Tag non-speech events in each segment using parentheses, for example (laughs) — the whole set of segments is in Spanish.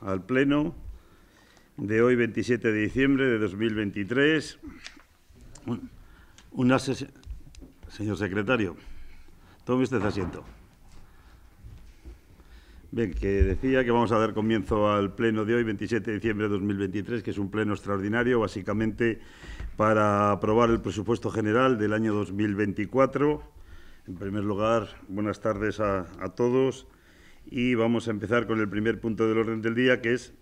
al Pleno de hoy, 27 de diciembre de 2023. Señor secretario, tome usted asiento. que decía que vamos a dar comienzo al pleno de hoy, 27 de diciembre de 2023, que es un pleno extraordinario, básicamente para aprobar el presupuesto general del año 2024. En primer lugar, buenas tardes a, a todos y vamos a empezar con el primer punto del orden del día, que es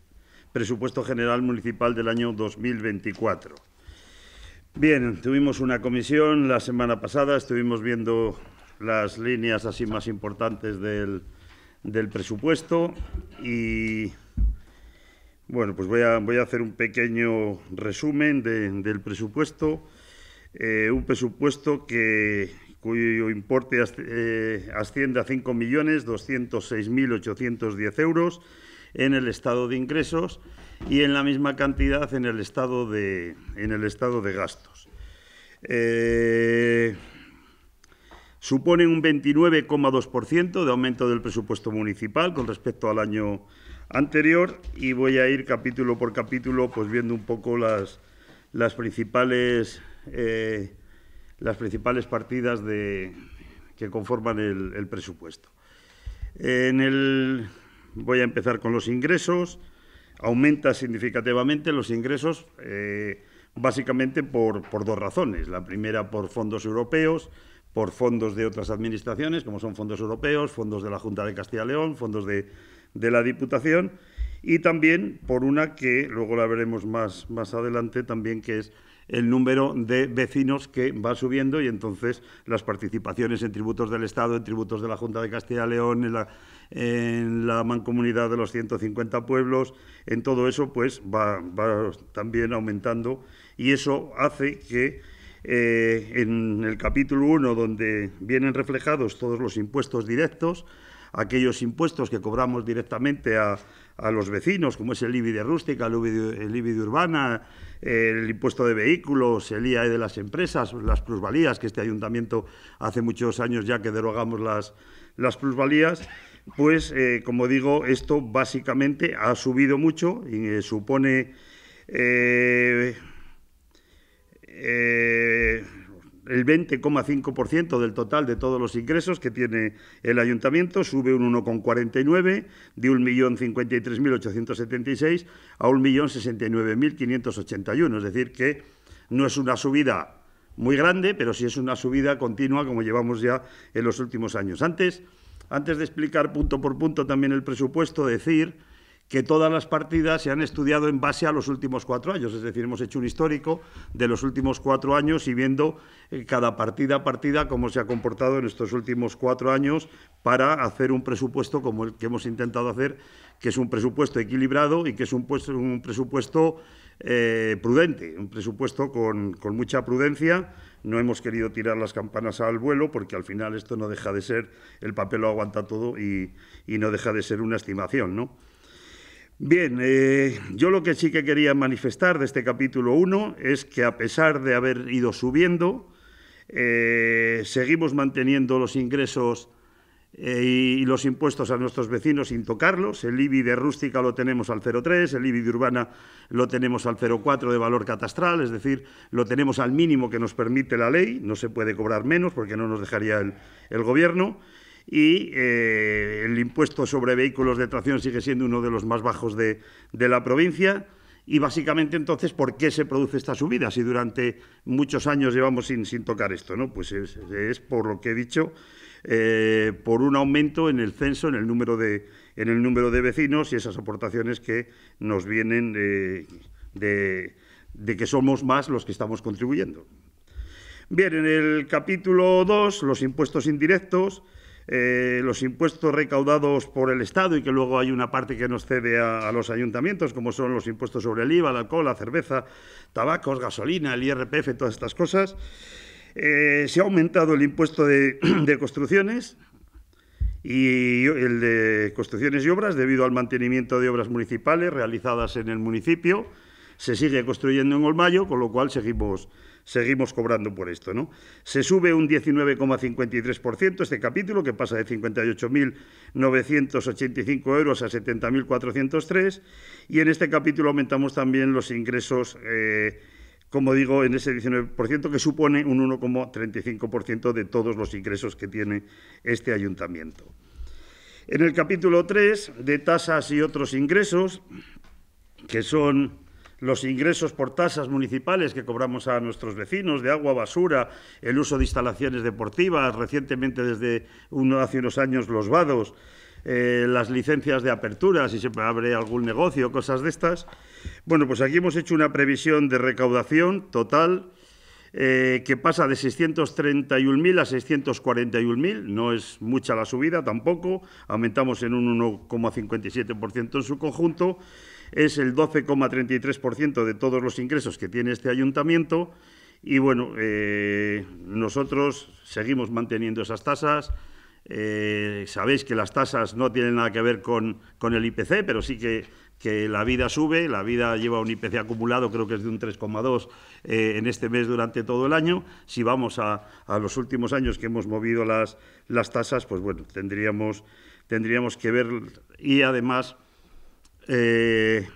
presupuesto general municipal del año 2024. Bien, tuvimos una comisión la semana pasada, estuvimos viendo las líneas así más importantes del, presupuesto y bueno, pues voy a, voy a hacer un pequeño resumen del presupuesto. Eh, un presupuesto que, cuyo importe eh, asciende a 5.206.810 euros en el estado de ingresos y en la misma cantidad en el estado de, en el estado de gastos. Eh, supone un 29,2% de aumento del presupuesto municipal con respecto al año anterior y voy a ir capítulo por capítulo pues viendo un poco las, las principales eh, las principales partidas de, que conforman el, presupuesto. En el, voy a empezar con los ingresos. Aumenta significativamente los ingresos eh, básicamente por, dos razones. La primera por fondos europeos, por fondos de otras administraciones, como son fondos europeos, fondos de la Junta de Castilla y León, fondos de, de la Diputación, y también por una que luego la veremos más, más adelante, también que es el número de vecinos que va subiendo y entonces las participaciones en tributos del Estado, en tributos de la Junta de Castilla y León, en la, en la mancomunidad de los 150 pueblos, en todo eso pues va, también aumentando y eso hace que eh, en el capítulo 1 donde vienen reflejados todos los impuestos directos, aquellos impuestos que cobramos directamente a, a los vecinos, como es el IBI de rústica, el IBI, urbana, el impuesto de vehículos, el IAE de las empresas, las plusvalías, que este ayuntamiento hace muchos años ya que derogamos las, las plusvalías, pues eh, como digo, esto básicamente ha subido mucho y eh, supone... Eh, el 20,5% del total de todos los ingresos que tiene el ayuntamiento, sube un 1,49 de 1.053.876 a 1.069.581. Es decir, que no es una subida muy grande, pero sí es una subida continua como llevamos ya en los últimos años. Antes, antes de explicar punto por punto también el presupuesto, decir que todas las partidas se han estudiado en base a los últimos cuatro años, es decir, hemos hecho un histórico de los últimos cuatro años y viendo eh, cada partida a partida cómo se ha comportado en estos últimos cuatro años para hacer un presupuesto como el que hemos intentado hacer, que es un presupuesto equilibrado y que es un, pues, presupuesto eh, prudente, un presupuesto con, mucha prudencia, no hemos querido tirar las campanas al vuelo porque al final esto no deja de ser, el papel lo aguanta todo y, y no deja de ser una estimación, ¿no? Bien, eh, yo lo que sí que quería manifestar de este capítulo 1 es que a pesar de haber ido subiendo, eh, seguimos manteniendo los ingresos eh, y los impuestos a nuestros vecinos sin tocarlos. El IBI de rústica lo tenemos al 0,3, el IBI de urbana lo tenemos al 0,4 de valor catastral, es decir, lo tenemos al mínimo que nos permite la ley, no se puede cobrar menos porque no nos dejaría el Gobierno y eh, el impuesto sobre vehículos de tracción sigue siendo uno de los más bajos de, la provincia. Y básicamente entonces, ¿por qué se produce esta subida si durante muchos años llevamos sin, tocar esto? ¿no? Pues es, por lo que he dicho, eh, por un aumento en el censo, en el número de, en el número de vecinos y esas aportaciones que nos vienen eh, de, de que somos más los que estamos contribuyendo. Bien, en el capítulo 2, los impuestos indirectos, eh, los impuestos recaudados por el Estado y que luego hay una parte que nos cede a, los ayuntamientos, como son los impuestos sobre el IVA, el alcohol, la cerveza, tabacos, gasolina, el IRPF, todas estas cosas. Eh, se ha aumentado el impuesto (clears throat) de construcciones, y el de construcciones y obras debido al mantenimiento de obras municipales realizadas en el municipio. Se sigue construyendo en Olmayo, con lo cual seguimos seguimos cobrando por esto. ¿no? Se sube un 19,53% este capítulo, que pasa de 58.985 euros a 70.403, y en este capítulo aumentamos también los ingresos. Eh, como digo, en ese 19%, que supone un 1,35% de todos los ingresos que tiene este ayuntamiento. En el capítulo 3, de tasas y otros ingresos, que son los ingresos por tasas municipales que cobramos a nuestros vecinos, de agua, basura, el uso de instalaciones deportivas, recientemente desde hace unos años los vados, eh, las licencias de apertura, si se abre algún negocio, cosas de estas. Bueno, pues aquí hemos hecho una previsión de recaudación total eh, que pasa de 631.000 a 641.000, no es mucha la subida tampoco, aumentamos en un 1,57% en su conjunto es el 12,33% de todos los ingresos que tiene este ayuntamiento. Y bueno, eh, nosotros seguimos manteniendo esas tasas. Eh, sabéis que las tasas no tienen nada que ver con, con el IPC, pero sí que, que, la vida sube, la vida lleva un IPC acumulado, creo que es de un 3,2 eh, en este mes durante todo el año. Si vamos a, los últimos años que hemos movido las, las tasas, pues bueno, tendríamos, tendríamos que ver y además eh,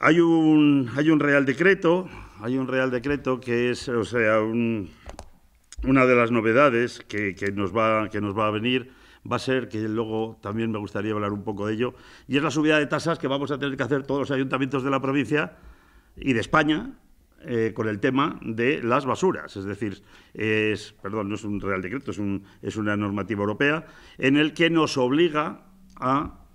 hay, un, hay un Real Decreto, hay un Real Decreto que es, o sea, una de las novedades que, nos va, que nos va a venir va a ser que luego también me gustaría hablar un poco de ello, y es la subida de tasas que vamos a tener que hacer todos los ayuntamientos de la provincia y de España eh, con el tema de las basuras. Es decir, es, perdón, no es un real decreto, es, un, es una normativa europea en el que nos obliga a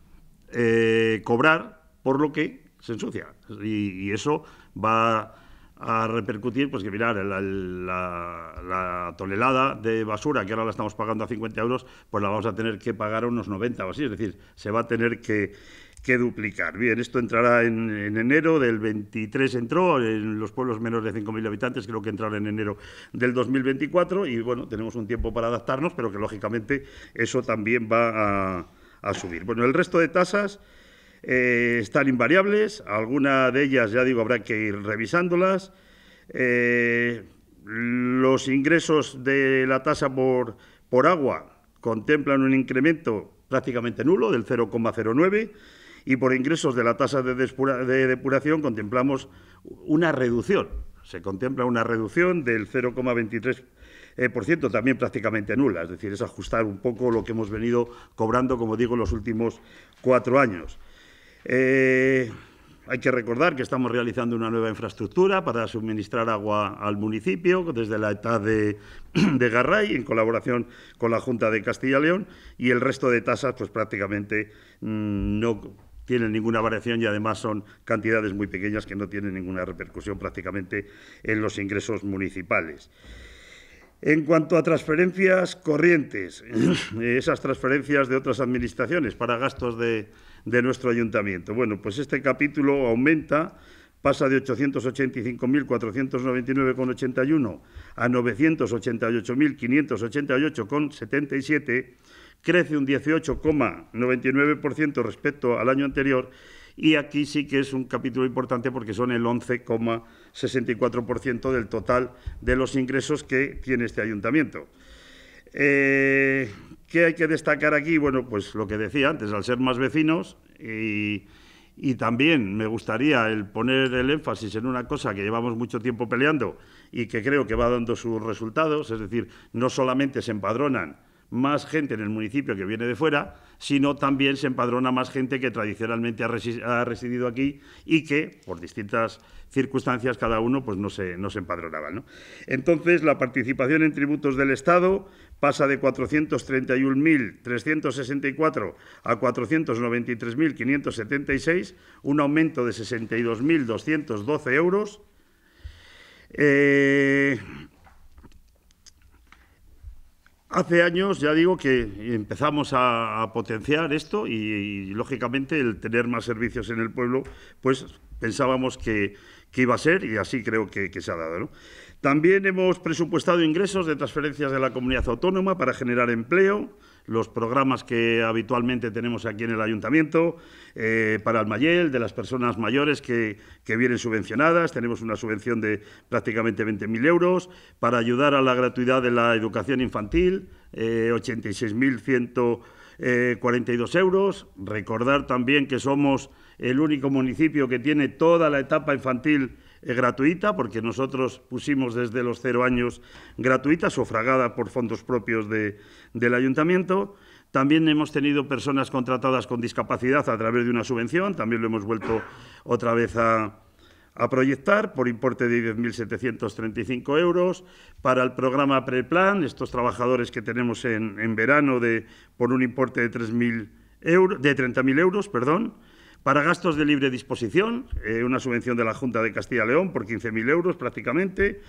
eh, cobrar por lo que se ensucia. Y, eso va a repercutir, pues que mirar, la, la, tonelada de basura que ahora la estamos pagando a 50 euros, pues la vamos a tener que pagar a unos 90 o así, es decir, se va a tener que, que duplicar. Bien, esto entrará en, en, enero del 23, entró en los pueblos menos de 5.000 habitantes, creo que entrará en enero del 2024 y bueno, tenemos un tiempo para adaptarnos, pero que lógicamente eso también va a a subir. Bueno, el resto de tasas eh, están invariables, alguna de ellas, ya digo, habrá que ir revisándolas. Eh, los ingresos de la tasa por, por agua contemplan un incremento prácticamente nulo, del 0,09, y por ingresos de la tasa de, de depuración contemplamos una reducción, se contempla una reducción del 0,23 eh, por ciento también prácticamente nula, es decir, es ajustar un poco lo que hemos venido cobrando, como digo, en los últimos cuatro años. Eh, hay que recordar que estamos realizando una nueva infraestructura para suministrar agua al municipio desde la etapa de, (clears throat) Garray en colaboración con la Junta de Castilla y León y el resto de tasas pues prácticamente mm, no tienen ninguna variación y además son cantidades muy pequeñas que no tienen ninguna repercusión prácticamente en los ingresos municipales. En cuanto a transferencias corrientes, (clears throat) esas transferencias de otras administraciones para gastos de, nuestro ayuntamiento. Bueno, pues este capítulo aumenta, pasa de 885.499,81 a 988.588,77, crece un 18,99% respecto al año anterior y aquí sí que es un capítulo importante porque son el 11,99%. 64% del total de los ingresos que tiene este ayuntamiento. Eh, ¿Qué hay que destacar aquí? Bueno, pues lo que decía antes, al ser más vecinos y, también me gustaría el poner el énfasis en una cosa que llevamos mucho tiempo peleando y que creo que va dando sus resultados, es decir, no solamente se empadronan, más gente en el municipio que viene de fuera, sino también se empadrona más gente que tradicionalmente ha, residido aquí y que, por distintas circunstancias, cada uno pues, no, se, no se empadronaba. Entonces, la participación en tributos del Estado pasa de 431.364 a 493.576, un aumento de 62.212 euros. Eh, Hace años, ya digo, que empezamos a, potenciar esto y, lógicamente, el tener más servicios en el pueblo, pues pensábamos que, iba a ser y así creo que, se ha dado. También hemos presupuestado ingresos de transferencias de la comunidad autónoma para generar empleo, los programas que habitualmente tenemos aquí en el ayuntamiento, eh, para el Mayel, de las personas mayores que, vienen subvencionadas, tenemos una subvención de prácticamente 20.000 euros, para ayudar a la gratuidad de la educación infantil, 86.142 eh, euros. Recordar también que somos el único municipio que tiene toda la etapa infantil gratuita, porque nosotros pusimos desde los cero años gratuita, sufragada por fondos propios del ayuntamiento. También hemos tenido personas contratadas con discapacidad a través de una subvención, también lo hemos vuelto otra vez a, proyectar por importe de 10.735 euros para el programa Preplan, estos trabajadores que tenemos en, verano por un importe de 3.000 euros, de 30.000 euros, perdón, para gastos de libre disposición, eh, una subvención de la Junta de Castilla y León por 15.000 euros prácticamente.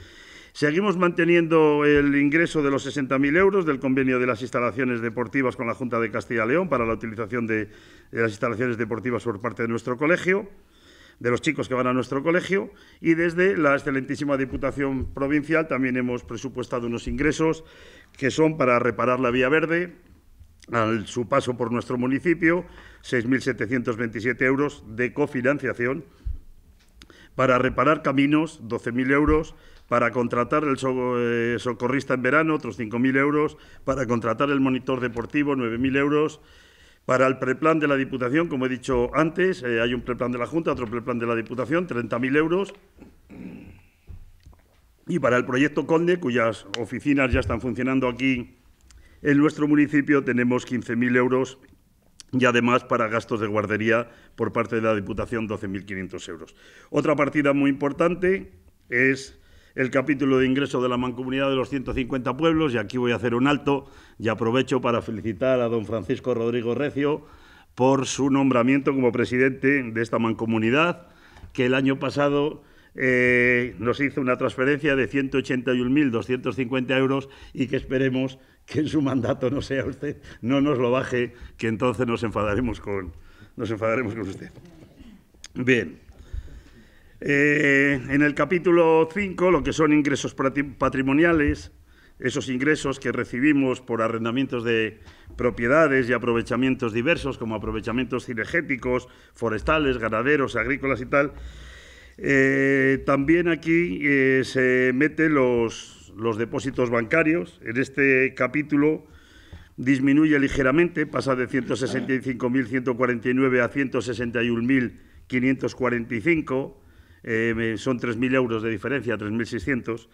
Seguimos manteniendo el ingreso de los 60.000 euros del convenio de las instalaciones deportivas con la Junta de Castilla y León para la utilización de las instalaciones deportivas por parte de nuestro colegio de los chicos que van a nuestro colegio y desde la excelentísima Diputación Provincial también hemos presupuestado unos ingresos que son para reparar la vía verde, al su paso por nuestro municipio, 6.727 euros de cofinanciación para reparar caminos, 12.000 euros, para contratar el eh, socorrista en verano, otros 5.000 euros, para contratar el monitor deportivo, 9.000 euros, para el preplan de la Diputación, como he dicho antes, eh, hay un preplan de la Junta, otro preplan de la Diputación, 30.000 euros, y para el proyecto Conde, cuyas oficinas ya están funcionando aquí en nuestro municipio tenemos 15.000 euros y además para gastos de guardería por parte de la Diputación 12.500 euros. Otra partida muy importante es el capítulo de ingreso de la mancomunidad de los 150 pueblos y aquí voy a hacer un alto y aprovecho para felicitar a don Francisco Rodrigo Recio por su nombramiento como presidente de esta mancomunidad que el año pasado eh, nos hizo una transferencia de 181.250 euros y que esperemos que en su mandato no sea usted, no nos lo baje, que entonces nos enfadaremos con, nos enfadaremos con usted. Bien. Eh, en el capítulo 5, lo que son ingresos patrimoniales, esos ingresos que recibimos por arrendamientos de propiedades y aprovechamientos diversos, como aprovechamientos cinegéticos, forestales, ganaderos, agrícolas y tal, eh, también aquí eh, se mete los, los depósitos bancarios. En este capítulo disminuye ligeramente, pasa de 165.149 a 161.545, eh, son 3.000 euros de diferencia, 3.600.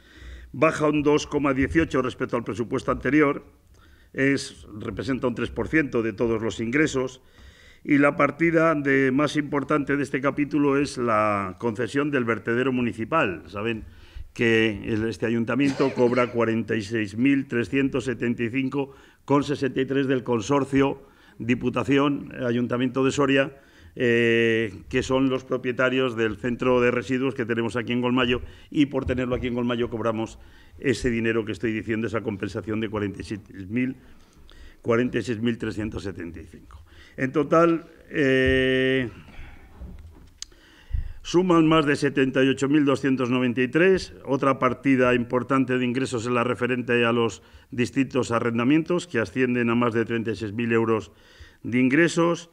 Baja un 2,18 respecto al presupuesto anterior, es, representa un 3% de todos los ingresos. Y la partida de, más importante de este capítulo es la concesión del vertedero municipal. Saben que este ayuntamiento cobra 63 del consorcio Diputación Ayuntamiento de Soria, eh, que son los propietarios del centro de residuos que tenemos aquí en Golmayo y por tenerlo aquí en Golmayo cobramos ese dinero que estoy diciendo, esa compensación de 46.375. en total, eh, suman más de 78.293, otra partida importante de ingresos es la referente a los distintos arrendamientos, que ascienden a más de 36.000 euros de ingresos.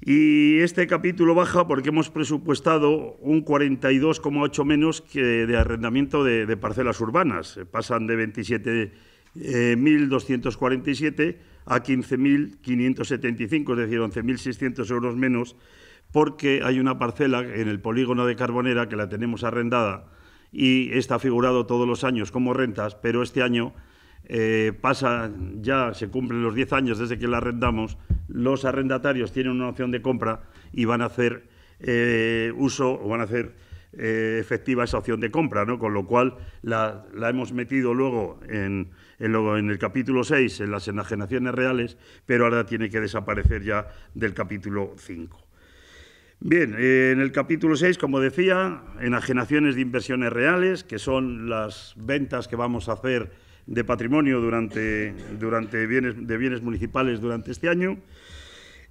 Y este capítulo baja porque hemos presupuestado un 42,8 menos que de arrendamiento de, de parcelas urbanas. Pasan de 27.247 eh, a 15.575, es decir, 11.600 euros menos porque hay una parcela en el polígono de Carbonera que la tenemos arrendada y está figurado todos los años como rentas, pero este año eh, pasa, ya se cumplen los 10 años desde que la arrendamos, los arrendatarios tienen una opción de compra y van a hacer eh, uso o van a hacer eh, efectiva esa opción de compra, ¿no? con lo cual la, hemos metido luego en, en, el capítulo 6, en las enajenaciones reales, pero ahora tiene que desaparecer ya del capítulo 5. Bien, eh, en el capítulo 6, como decía, enajenaciones de inversiones reales, que son las ventas que vamos a hacer de patrimonio durante, durante bienes, de bienes municipales durante este año.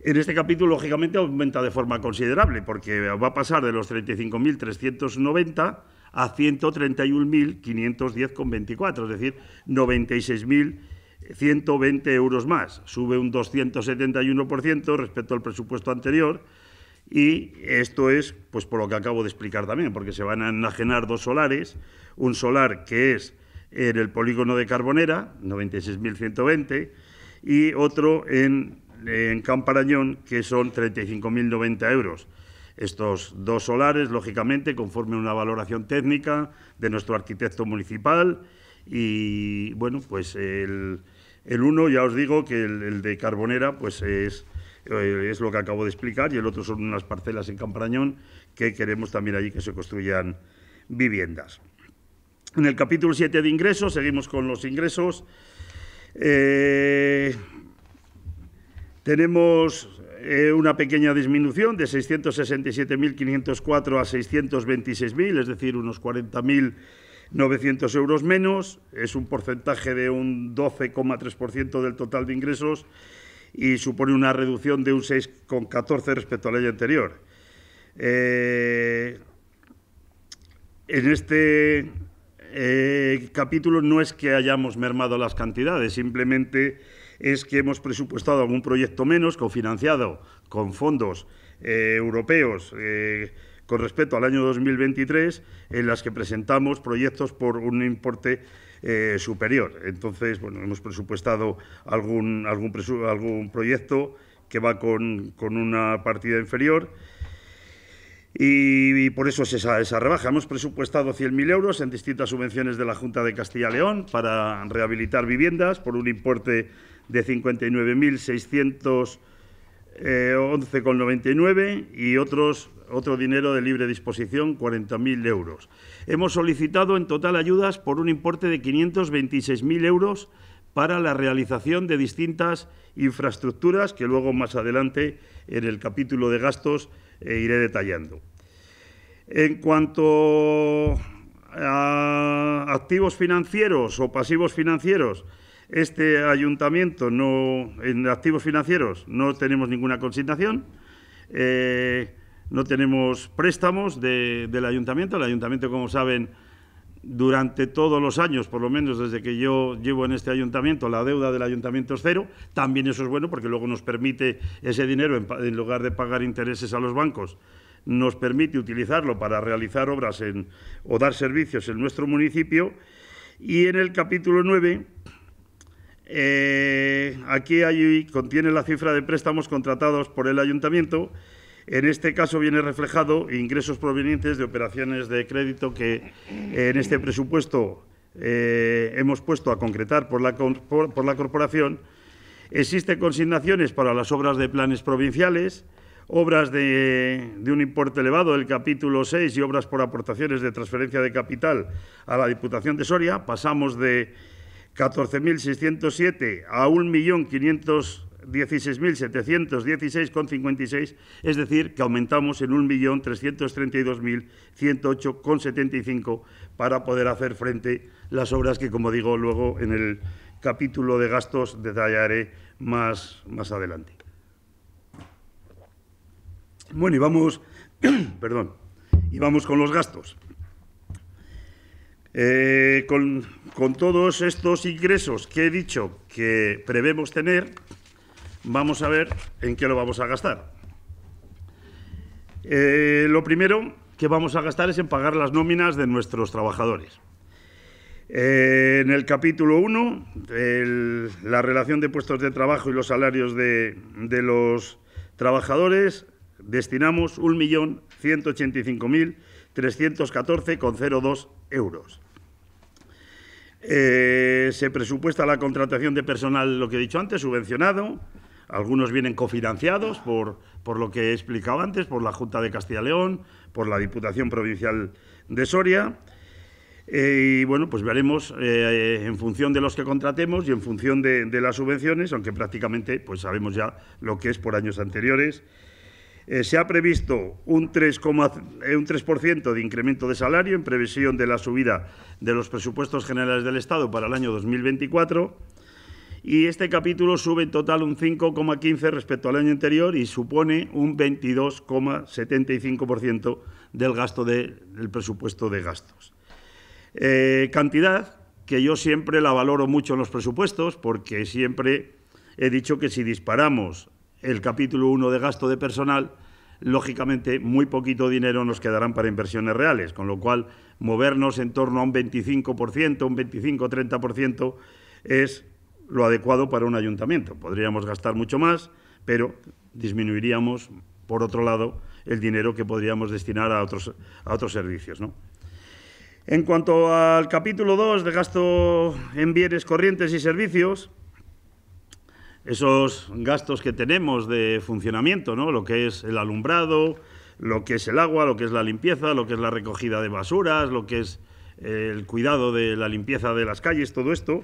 En este capítulo, lógicamente, aumenta de forma considerable, porque va a pasar de los 35.390 a 131.510,24, es decir, 96.120 euros más. Sube un 271% respecto al presupuesto anterior y esto es, pues por lo que acabo de explicar también, porque se van a enajenar dos solares, un solar que es en el polígono de Carbonera, 96.120, y otro en, en Camparañón, que son 35.090 euros. Estos dos solares, lógicamente, conforme a una valoración técnica de nuestro arquitecto municipal, y bueno, pues el, uno, ya os digo que el de Carbonera, pues es eh, es lo que acabo de explicar, y el otro son unas parcelas en Camparañón que queremos también allí que se construyan viviendas. En el capítulo 7 de ingresos, seguimos con los ingresos. Eh, tenemos eh, una pequeña disminución de 667.504 a 626.000, es decir, unos 40.900 euros menos. Es un porcentaje de un 12,3% del total de ingresos y supone una reducción de un 6,14 respecto al año anterior. Eh, en este eh, capítulo no es que hayamos mermado las cantidades, simplemente es que hemos presupuestado algún proyecto menos, cofinanciado con fondos eh, europeos con respecto al año 2023, en las que presentamos proyectos por un importe eh, superior. Entonces, bueno, hemos presupuestado algún, algún, proyecto que va con, una partida inferior. Y, por eso es esa, esa rebaja. Hemos presupuestado 100.000 euros en distintas subvenciones de la Junta de Castilla y León para rehabilitar viviendas por un importe de 59.611,99 eh, y otros otro dinero de libre disposición, 40.000 euros. Hemos solicitado en total ayudas por un importe de 526.000 euros para la realización de distintas infraestructuras que luego más adelante en el capítulo de gastos eh, iré detallando. En cuanto a activos financieros o pasivos financieros, este ayuntamiento no en activos financieros no tenemos ninguna consignación. Eh, no tenemos préstamos del ayuntamiento. El ayuntamiento, como saben, durante todos los años, por lo menos desde que yo llevo en este ayuntamiento, la deuda del ayuntamiento es cero. También eso es bueno porque luego nos permite ese dinero, en, lugar de pagar intereses a los bancos, nos permite utilizarlo para realizar obras en, o dar servicios en nuestro municipio. Y en el capítulo 9, eh, aquí hay, contiene la cifra de préstamos contratados por el ayuntamiento en este caso viene reflejado ingresos provenientes de operaciones de crédito que eh, en este presupuesto eh, hemos puesto a concretar por la, corporación. Existen consignaciones para las obras de planes provinciales, obras de, de, un importe elevado del capítulo 6 y obras por aportaciones de transferencia de capital a la Diputación de Soria, pasamos de 14.607 a 1.500.000 16.716,56, es decir, que aumentamos en 1.332.108,75 para poder hacer frente las obras que, como digo, luego en el capítulo de gastos detallaré más, más adelante. Bueno, y vamos, (clears throat) perdón, y vamos con los gastos. Eh, con, con, todos estos ingresos que he dicho que prevemos tener, vamos a ver en qué lo vamos a gastar. Eh, lo primero que vamos a gastar es en pagar las nóminas de nuestros trabajadores. Eh, en el capítulo 1, la relación de puestos de trabajo y los salarios de, los trabajadores, destinamos 1.185.314,02 euros. Eh, se presupuesta la contratación de personal, lo que he dicho antes, subvencionado, algunos vienen cofinanciados por, lo que he explicado antes, por la Junta de Castilla y León, por la Diputación Provincial de Soria. Eh, y bueno, pues veremos eh, en función de los que contratemos y en función de, las subvenciones, aunque prácticamente pues sabemos ya lo que es por años anteriores. Eh, se ha previsto un un 3 de incremento de salario en previsión de la subida de los presupuestos generales del Estado para el año 2024 y este capítulo sube en total un 5,15 respecto al año anterior y supone un 22,75% del gasto del presupuesto de gastos. Eh, cantidad que yo siempre la valoro mucho en los presupuestos porque siempre he dicho que si disparamos el capítulo 1 de gasto de personal, lógicamente muy poquito dinero nos quedarán para inversiones reales, con lo cual movernos en torno a un 25%, un 25-30% es lo adecuado para un ayuntamiento. Podríamos gastar mucho más, pero disminuiríamos, por otro lado, el dinero que podríamos destinar a otros, a otros servicios. En cuanto al capítulo 2 de gasto en bienes corrientes y servicios, esos gastos que tenemos de funcionamiento, ¿no? lo que es el alumbrado, lo que es el agua, lo que es la limpieza, lo que es la recogida de basuras, lo que es eh, el cuidado de la limpieza de las calles, todo esto,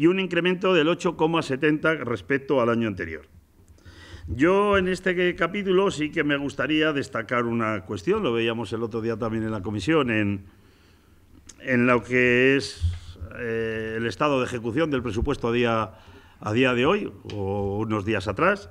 y un incremento del 8,70 respecto al año anterior. Yo en este capítulo sí que me gustaría destacar una cuestión, lo veíamos el otro día también en la comisión, en, en lo que es eh, el estado de ejecución del presupuesto a día, a día de hoy o unos días atrás,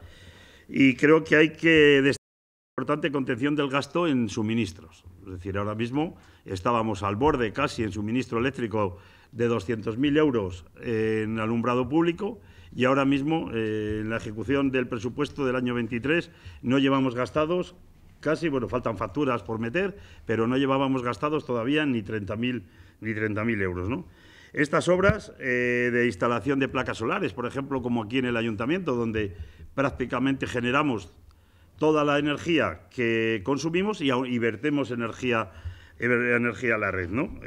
y creo que hay que destacar la importante contención del gasto en suministros. Es decir, ahora mismo estábamos al borde casi en suministro eléctrico de 200.000 euros en alumbrado público y ahora mismo eh, en la ejecución del presupuesto del año 23 no llevamos gastados casi, bueno, faltan facturas por meter, pero no llevábamos gastados todavía ni 30.000 ni euros, ¿no? Estas obras eh, de instalación de placas solares, por ejemplo, como aquí en el ayuntamiento, donde prácticamente generamos toda la energía que consumimos y, vertemos energía, eh, energía a la red. ¿no?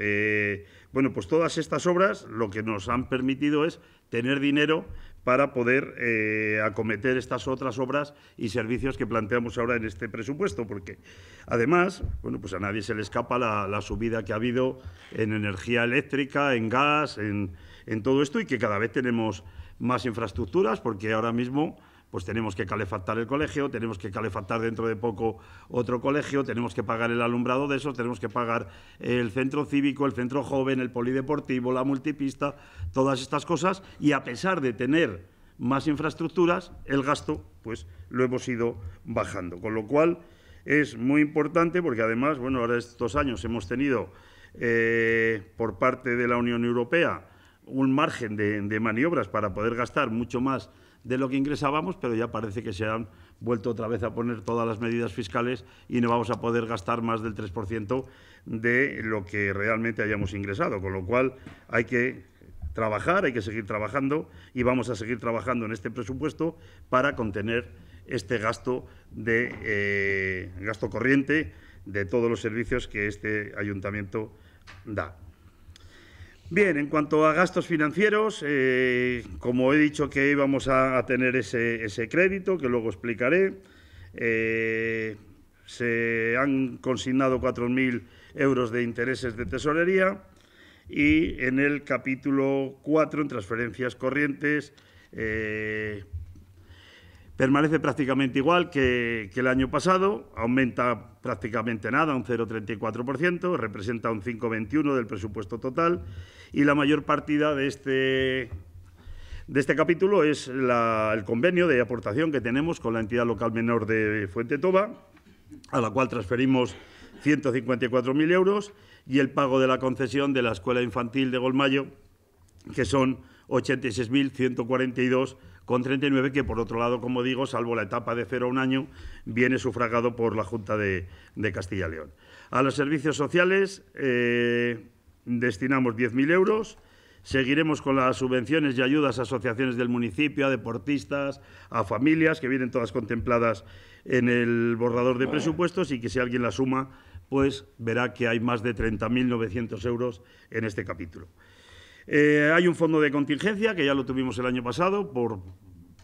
Bueno, pues todas estas obras lo que nos han permitido es tener dinero para poder eh, acometer estas otras obras y servicios que planteamos ahora en este presupuesto, porque además, bueno, pues a nadie se le escapa la, subida que ha habido en energía eléctrica, en gas, en todo esto, y que cada vez tenemos más infraestructuras, porque ahora mismo pues tenemos que calefactar el colegio, tenemos que calefactar dentro de poco otro colegio, tenemos que pagar el alumbrado de esos, tenemos que pagar el centro cívico, el centro joven, el polideportivo, la multipista, todas estas cosas, y a pesar de tener más infraestructuras, el gasto pues lo hemos ido bajando. Con lo cual es muy importante porque además, bueno, ahora estos años hemos tenido eh, por parte de la Unión Europea un margen de maniobras para poder gastar mucho más de lo que ingresábamos, pero ya parece que se han vuelto otra vez a poner todas las medidas fiscales y no vamos a poder gastar más del 3% de lo que realmente hayamos ingresado, con lo cual hay que trabajar, hay que seguir trabajando y vamos a seguir trabajando en este presupuesto para contener este gasto de eh, gasto corriente de todos los servicios que este ayuntamiento da. Bien, en cuanto a gastos financieros, eh, como he dicho que íbamos a, tener ese, crédito, que luego explicaré, eh, se han consignado 4.000 euros de intereses de tesorería y en el capítulo 4, en transferencias corrientes, eh, permanece prácticamente igual que, el año pasado, aumenta prácticamente nada, un 0,34%, representa un 5,21% del presupuesto total y la mayor partida de este de este capítulo es el convenio de aportación que tenemos con la entidad local menor de Fuente Toba, a la cual transferimos 154.000 euros, y el pago de la concesión de la Escuela Infantil de Golmayo, que son 86.142 con 39, que por otro lado, como digo, salvo la etapa de cero a un año, viene sufragado por la Junta de, Castilla y León. A los servicios sociales eh, destinamos 10.000 euros. Seguiremos con las subvenciones y ayudas a asociaciones del municipio, a deportistas, a familias, que vienen todas contempladas en el borrador de presupuestos y que si alguien la suma, pues verá que hay más de 30.900 euros en este capítulo. Eh, hay un fondo de contingencia, que ya lo tuvimos el año pasado, por,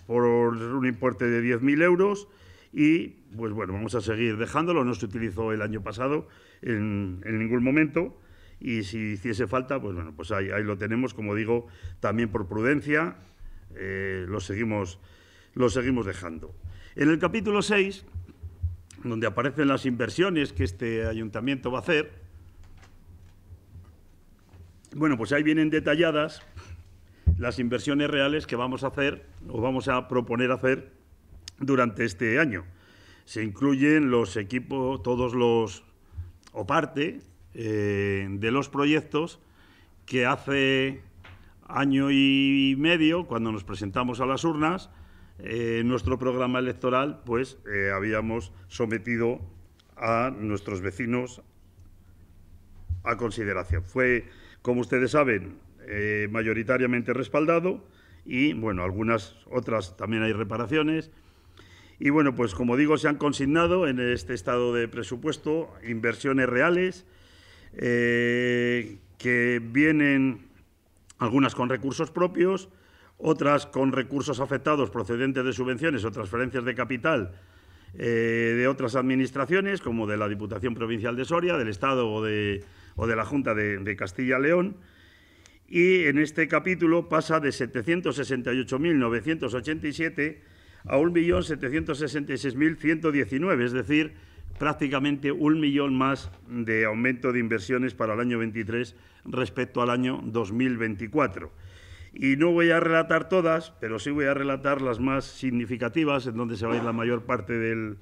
un importe de 10.000 euros. Y, pues bueno, vamos a seguir dejándolo. No se utilizó el año pasado en, ningún momento. Y si hiciese falta, pues bueno, pues ahí, lo tenemos. Como digo, también por prudencia eh, seguimos, lo seguimos dejando. En el capítulo 6, donde aparecen las inversiones que este ayuntamiento va a hacer, bueno, pues ahí vienen detalladas las inversiones reales que vamos a hacer o vamos a proponer hacer durante este año. Se incluyen los equipos, todos los, o parte eh, de los proyectos que hace año y medio, cuando nos presentamos a las urnas, eh, nuestro programa electoral, pues eh, habíamos sometido a nuestros vecinos a consideración. Fue como ustedes saben, eh, mayoritariamente respaldado y, bueno, algunas otras también hay reparaciones. Y, bueno, pues como digo, se han consignado en este estado de presupuesto inversiones reales eh, que vienen algunas con recursos propios, otras con recursos afectados procedentes de subvenciones o transferencias de capital eh, de otras administraciones, como de la Diputación Provincial de Soria, del Estado o de o de la Junta de, Castilla-León. Y en este capítulo pasa de 768.987 a 1.766.119, es decir, prácticamente un millón más de aumento de inversiones para el año 23 respecto al año 2024. Y no voy a relatar todas, pero sí voy a relatar las más significativas, en donde se va a ir la mayor parte del,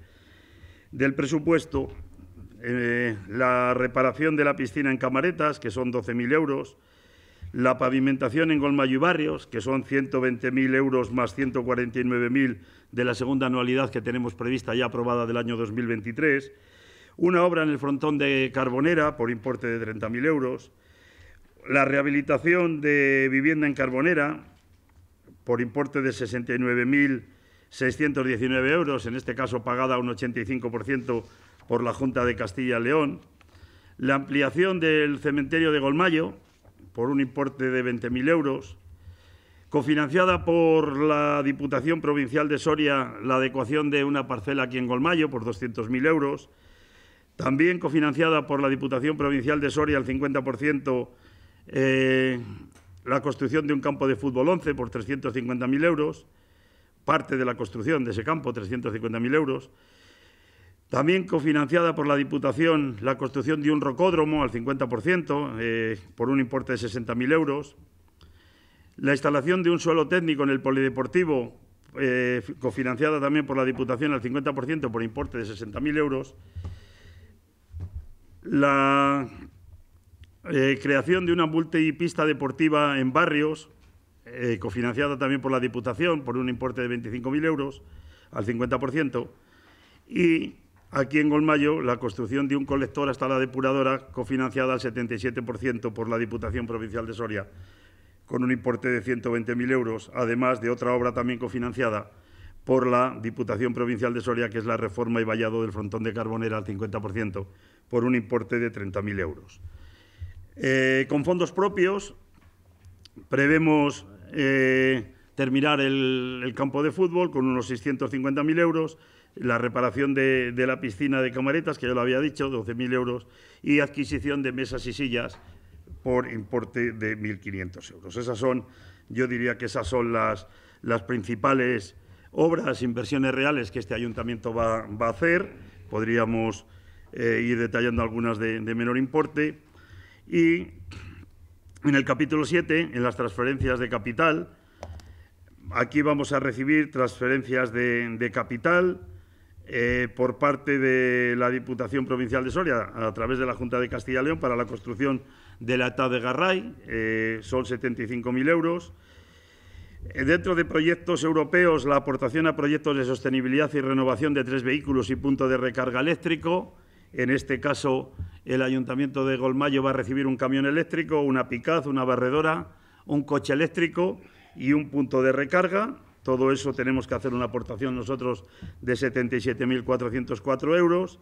del presupuesto. Eh, la reparación de la piscina en Camaretas, que son 12.000 euros, la pavimentación en Golmayo y Barrios, que son 120.000 euros más 149.000 de la segunda anualidad que tenemos prevista ya aprobada del año 2023, una obra en el frontón de Carbonera por importe de 30.000 euros, la rehabilitación de vivienda en Carbonera por importe de 69.619 euros, en este caso pagada un 85% por la Junta de Castilla y León, la ampliación del cementerio de Golmayo por un importe de 20.000 euros, cofinanciada por la Diputación Provincial de Soria la adecuación de una parcela aquí en Golmayo por 200.000 euros, también cofinanciada por la Diputación Provincial de Soria al 50% eh, la construcción de un campo de fútbol 11 por 350.000 euros, parte de la construcción de ese campo, 350.000 euros, también cofinanciada por la Diputación la construcción de un rocódromo al 50% eh, por un importe de 60.000 euros. La instalación de un suelo técnico en el polideportivo, eh, cofinanciada también por la Diputación al 50% por importe de 60.000 euros. La eh, creación de una multipista deportiva en barrios, cofinanciada también por la Diputación por un importe de 25.000 euros al 50%, y aquí en Golmayo la construcción de un colector hasta la depuradora, cofinanciada al 77% por la Diputación Provincial de Soria, con un importe de 120.000 euros, además de otra obra también cofinanciada por la Diputación Provincial de Soria, que es la reforma y vallado del frontón de Carbonera al 50%, por un importe de 30.000 euros. Eh, con fondos propios prevemos eh, terminar el, el campo de fútbol con unos 650.000 euros, la reparación de, la piscina de Camaretas, que ya lo había dicho, 12.000 euros, y adquisición de mesas y sillas por importe de 1.500 euros. Esas son, yo diría que esas son las, las principales obras, inversiones reales que este ayuntamiento va, a hacer. Podríamos eh, ir detallando algunas de, menor importe. Y en el capítulo 7, en las transferencias de capital, aquí vamos a recibir transferencias de capital eh, por parte de la Diputación Provincial de Soria a través de la Junta de Castilla y León para la construcción de la TAD de Garray, eh, son 75.000 euros. Eh, dentro de proyectos europeos, la aportación a proyectos de sostenibilidad y renovación de tres vehículos y punto de recarga eléctrico. En este caso, el Ayuntamiento de Golmayo va a recibir un camión eléctrico, una picaz, una barredora, un coche eléctrico y un punto de recarga. Todo eso tenemos que hacer una aportación nosotros de 77.404 euros.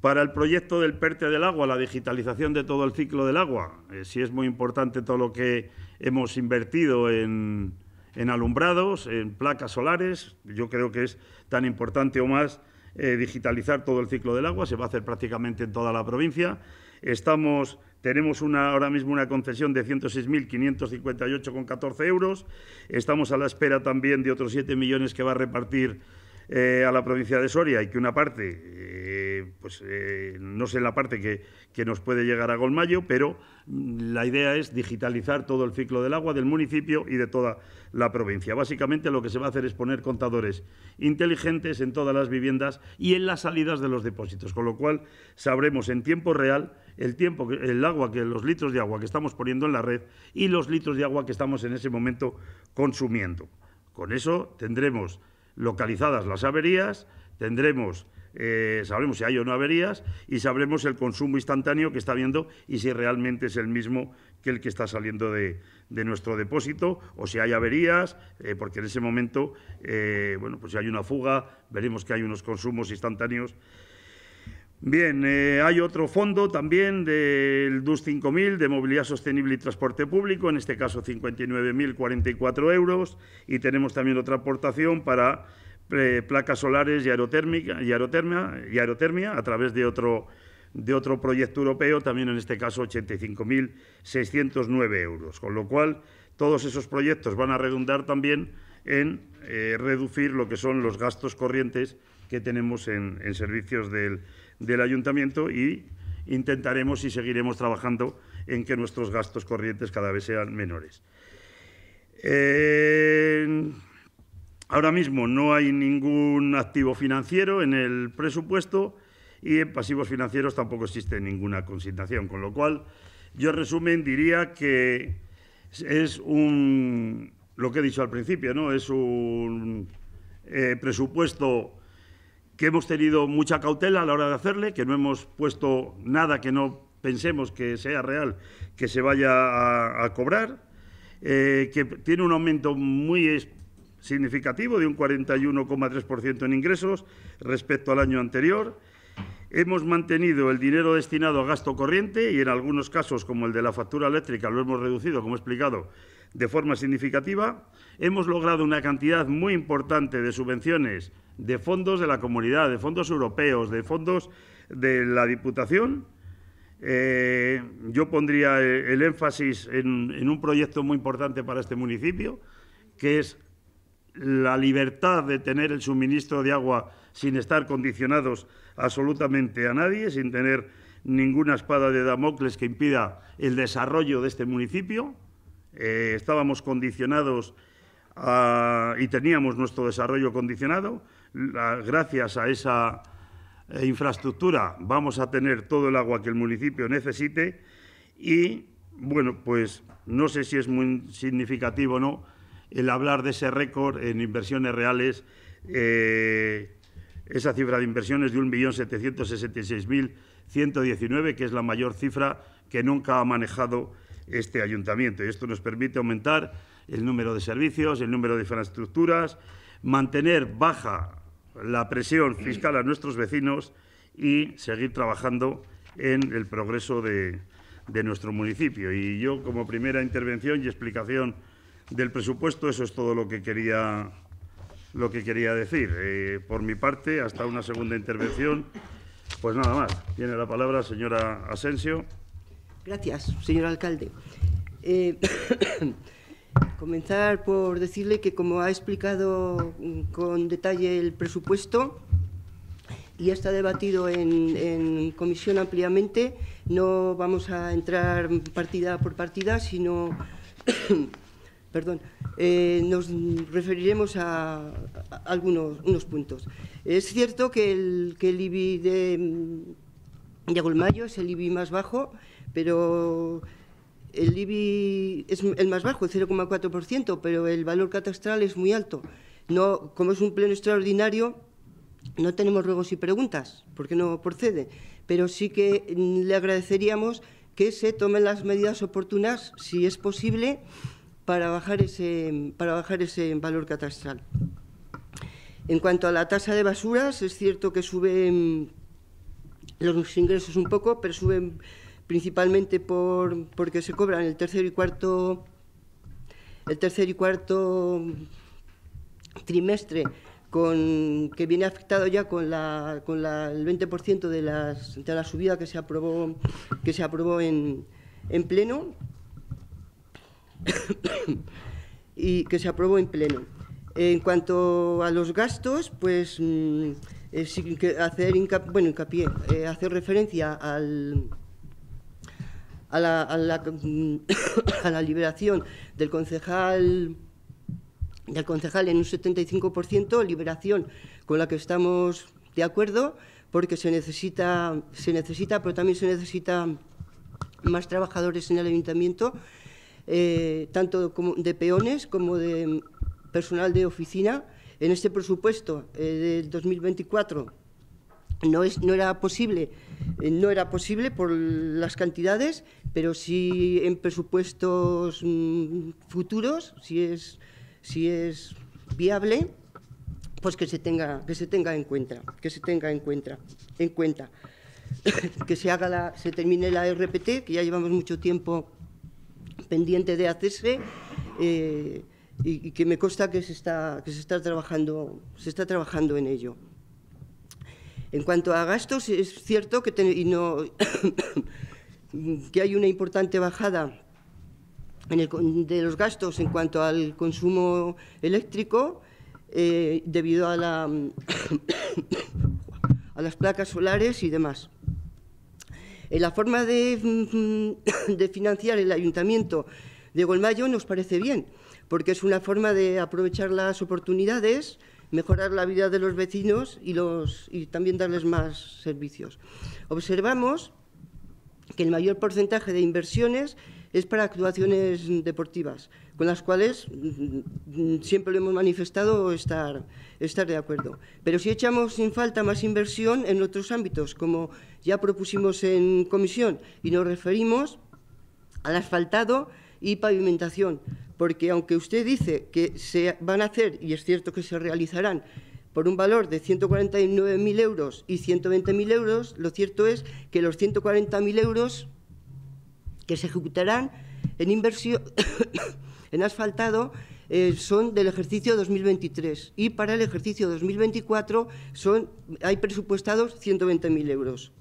Para el proyecto del PERTE del agua, la digitalización de todo el ciclo del agua, eh, Si es muy importante todo lo que hemos invertido en, alumbrados, en placas solares, yo creo que es tan importante o más eh, digitalizar todo el ciclo del agua, se va a hacer prácticamente en toda la provincia. Estamos tenemos ahora mismo una concesión de 106.558,14 euros. Estamos a la espera también de otros 7 millones que va a repartir eh, a la provincia de Soria y que una parte eh, pues, eh, no sé la parte que, nos puede llegar a Golmayo, pero la idea es digitalizar todo el ciclo del agua del municipio y de toda la provincia. Básicamente lo que se va a hacer es poner contadores inteligentes en todas las viviendas y en las salidas de los depósitos, con lo cual sabremos en tiempo real el tiempo, el agua, que los litros de agua que estamos poniendo en la red y los litros de agua que estamos en ese momento consumiendo. Con eso tendremos localizadas las averías, tendremos eh, sabremos si hay o no averías y sabremos el consumo instantáneo que está habiendo y si realmente es el mismo que el que está saliendo de, nuestro depósito o si hay averías, eh, porque en ese momento, eh, bueno, pues si hay una fuga, veremos que hay unos consumos instantáneos. Bien, hay otro fondo también del DUS 5000 de movilidad sostenible y transporte público, en este caso 59.044 euros, y tenemos también otra aportación para eh, placas solares y aerotérmica, y aerotermia, y aerotermia a través de otro, de otro proyecto europeo, también en este caso 85.609 euros. Con lo cual, todos esos proyectos van a redundar también en eh, reducir lo que son los gastos corrientes que tenemos en, servicios del, ayuntamiento y intentaremos y seguiremos trabajando en que nuestros gastos corrientes cada vez sean menores. Ahora mismo no hay ningún activo financiero en el presupuesto y en pasivos financieros tampoco existe ninguna consignación, con lo cual yo en resumen diría que es un, lo que he dicho al principio, ¿no? es un eh, presupuesto que hemos tenido mucha cautela a la hora de hacerle, que no hemos puesto nada que no pensemos que sea real, que se vaya a, cobrar, eh, que tiene un aumento muy significativo de un 41,3% en ingresos respecto al año anterior. Hemos mantenido el dinero destinado a gasto corriente y en algunos casos, como el de la factura eléctrica, lo hemos reducido, como he explicado, de forma significativa. Hemos logrado una cantidad muy importante de subvenciones de fondos de la comunidad, de fondos europeos, de fondos de la Diputación. Eh, yo pondría el énfasis en un proyecto muy importante para este municipio, que es la libertad de tener el suministro de agua sin estar condicionados absolutamente a nadie, sin tener ninguna espada de Damocles que impida el desarrollo de este municipio. Eh, estábamos condicionados y teníamos nuestro desarrollo condicionado. gracias a esa eh, infraestructura vamos a tener todo el agua que el municipio necesite y, bueno, pues no sé si es muy significativo o no, el hablar de ese récord en inversiones reales. Eh, esa cifra de inversiones de 1.766.119, que es la mayor cifra que nunca ha manejado este ayuntamiento. Y esto nos permite aumentar el número de servicios, el número de infraestructuras, mantener baja la presión fiscal a nuestros vecinos y seguir trabajando en el progreso de nuestro municipio. Y yo, como primera intervención y explicación del presupuesto. Eso es todo lo que quería, lo que quería decir. Eh, por mi parte, hasta una segunda intervención. Pues nada más. Tiene la palabra señora Asensio. Gracias, señor alcalde. Eh, (coughs) comenzar por decirle que, como ha explicado mm, con detalle el presupuesto, y está debatido en, comisión ampliamente. No vamos a entrar partida por partida, sino perdón, eh, nos referiremos a, algunos unos puntos. Es cierto que el, que IBI de, de Golmayo es el IBI más bajo, pero el IBI es el más bajo, el 0,4%, pero el valor catastral es muy alto. No, como es un pleno extraordinario, no tenemos ruegos y preguntas, porque no procede, pero sí que le agradeceríamos que se tomen las medidas oportunas, si es posible, para bajar ese, para bajar ese valor catastral. En cuanto a la tasa de basuras, es cierto que suben los ingresos un poco, pero suben principalmente porque se cobran el tercer y cuarto el tercer y cuarto trimestre con, que viene afectado ya con, la, con la, el 20% de, las, de la subida que se aprobó, que se aprobó en, en pleno (coughs) y que se aprobó en pleno. En cuanto a los gastos, pues mm, eh, hacer bueno, hincapié, eh, hacer referencia al, a, la, (coughs) a, la, liberación del concejal del concejal en un 75%, liberación con la que estamos de acuerdo, porque se necesita, se necesita, pero también se necesita más trabajadores en el ayuntamiento eh, tanto como de peones como de mm, personal de oficina. En este presupuesto eh, del 2024 no, es, no era posible, eh, no era posible por las cantidades, pero sí en presupuestos mm, futuros, si es, si es viable, pues que se tenga, que se tenga en cuenta, que se tenga en cuenta, en cuenta. (laughs) que se haga la, se termine la RPT, que ya llevamos mucho tiempo pendiente de hacerse eh, y, que me consta que se está, que se está, trabajando, se está trabajando en ello. En cuanto a gastos, es cierto que, no, (coughs) que hay una importante bajada de los gastos en cuanto al consumo eléctrico eh, debido a, la, (coughs) a las placas solares y demás la forma mm, de, financiar el ayuntamiento de Golmayo nos parece bien, porque es una forma de aprovechar las oportunidades, mejorar la vida de los vecinos y también darles más servicios. Observamos que el mayor porcentaje de inversiones es para actuaciones deportivas, con las cuales mm, mm, siempre lo hemos manifestado estar, estar de acuerdo. Pero si echamos sin falta más inversión en otros ámbitos, como ya propusimos en comisión, y nos referimos al asfaltado y pavimentación, porque aunque usted dice que se van a hacer, y es cierto que se realizarán, por un valor de 149.000 euros y 120.000 euros, lo cierto es que los 140.000 euros que se ejecutarán en inversión (coughs) en asfaltado eh, son del ejercicio 2023 y para el ejercicio 2024 son, hay presupuestados 120.000 euros.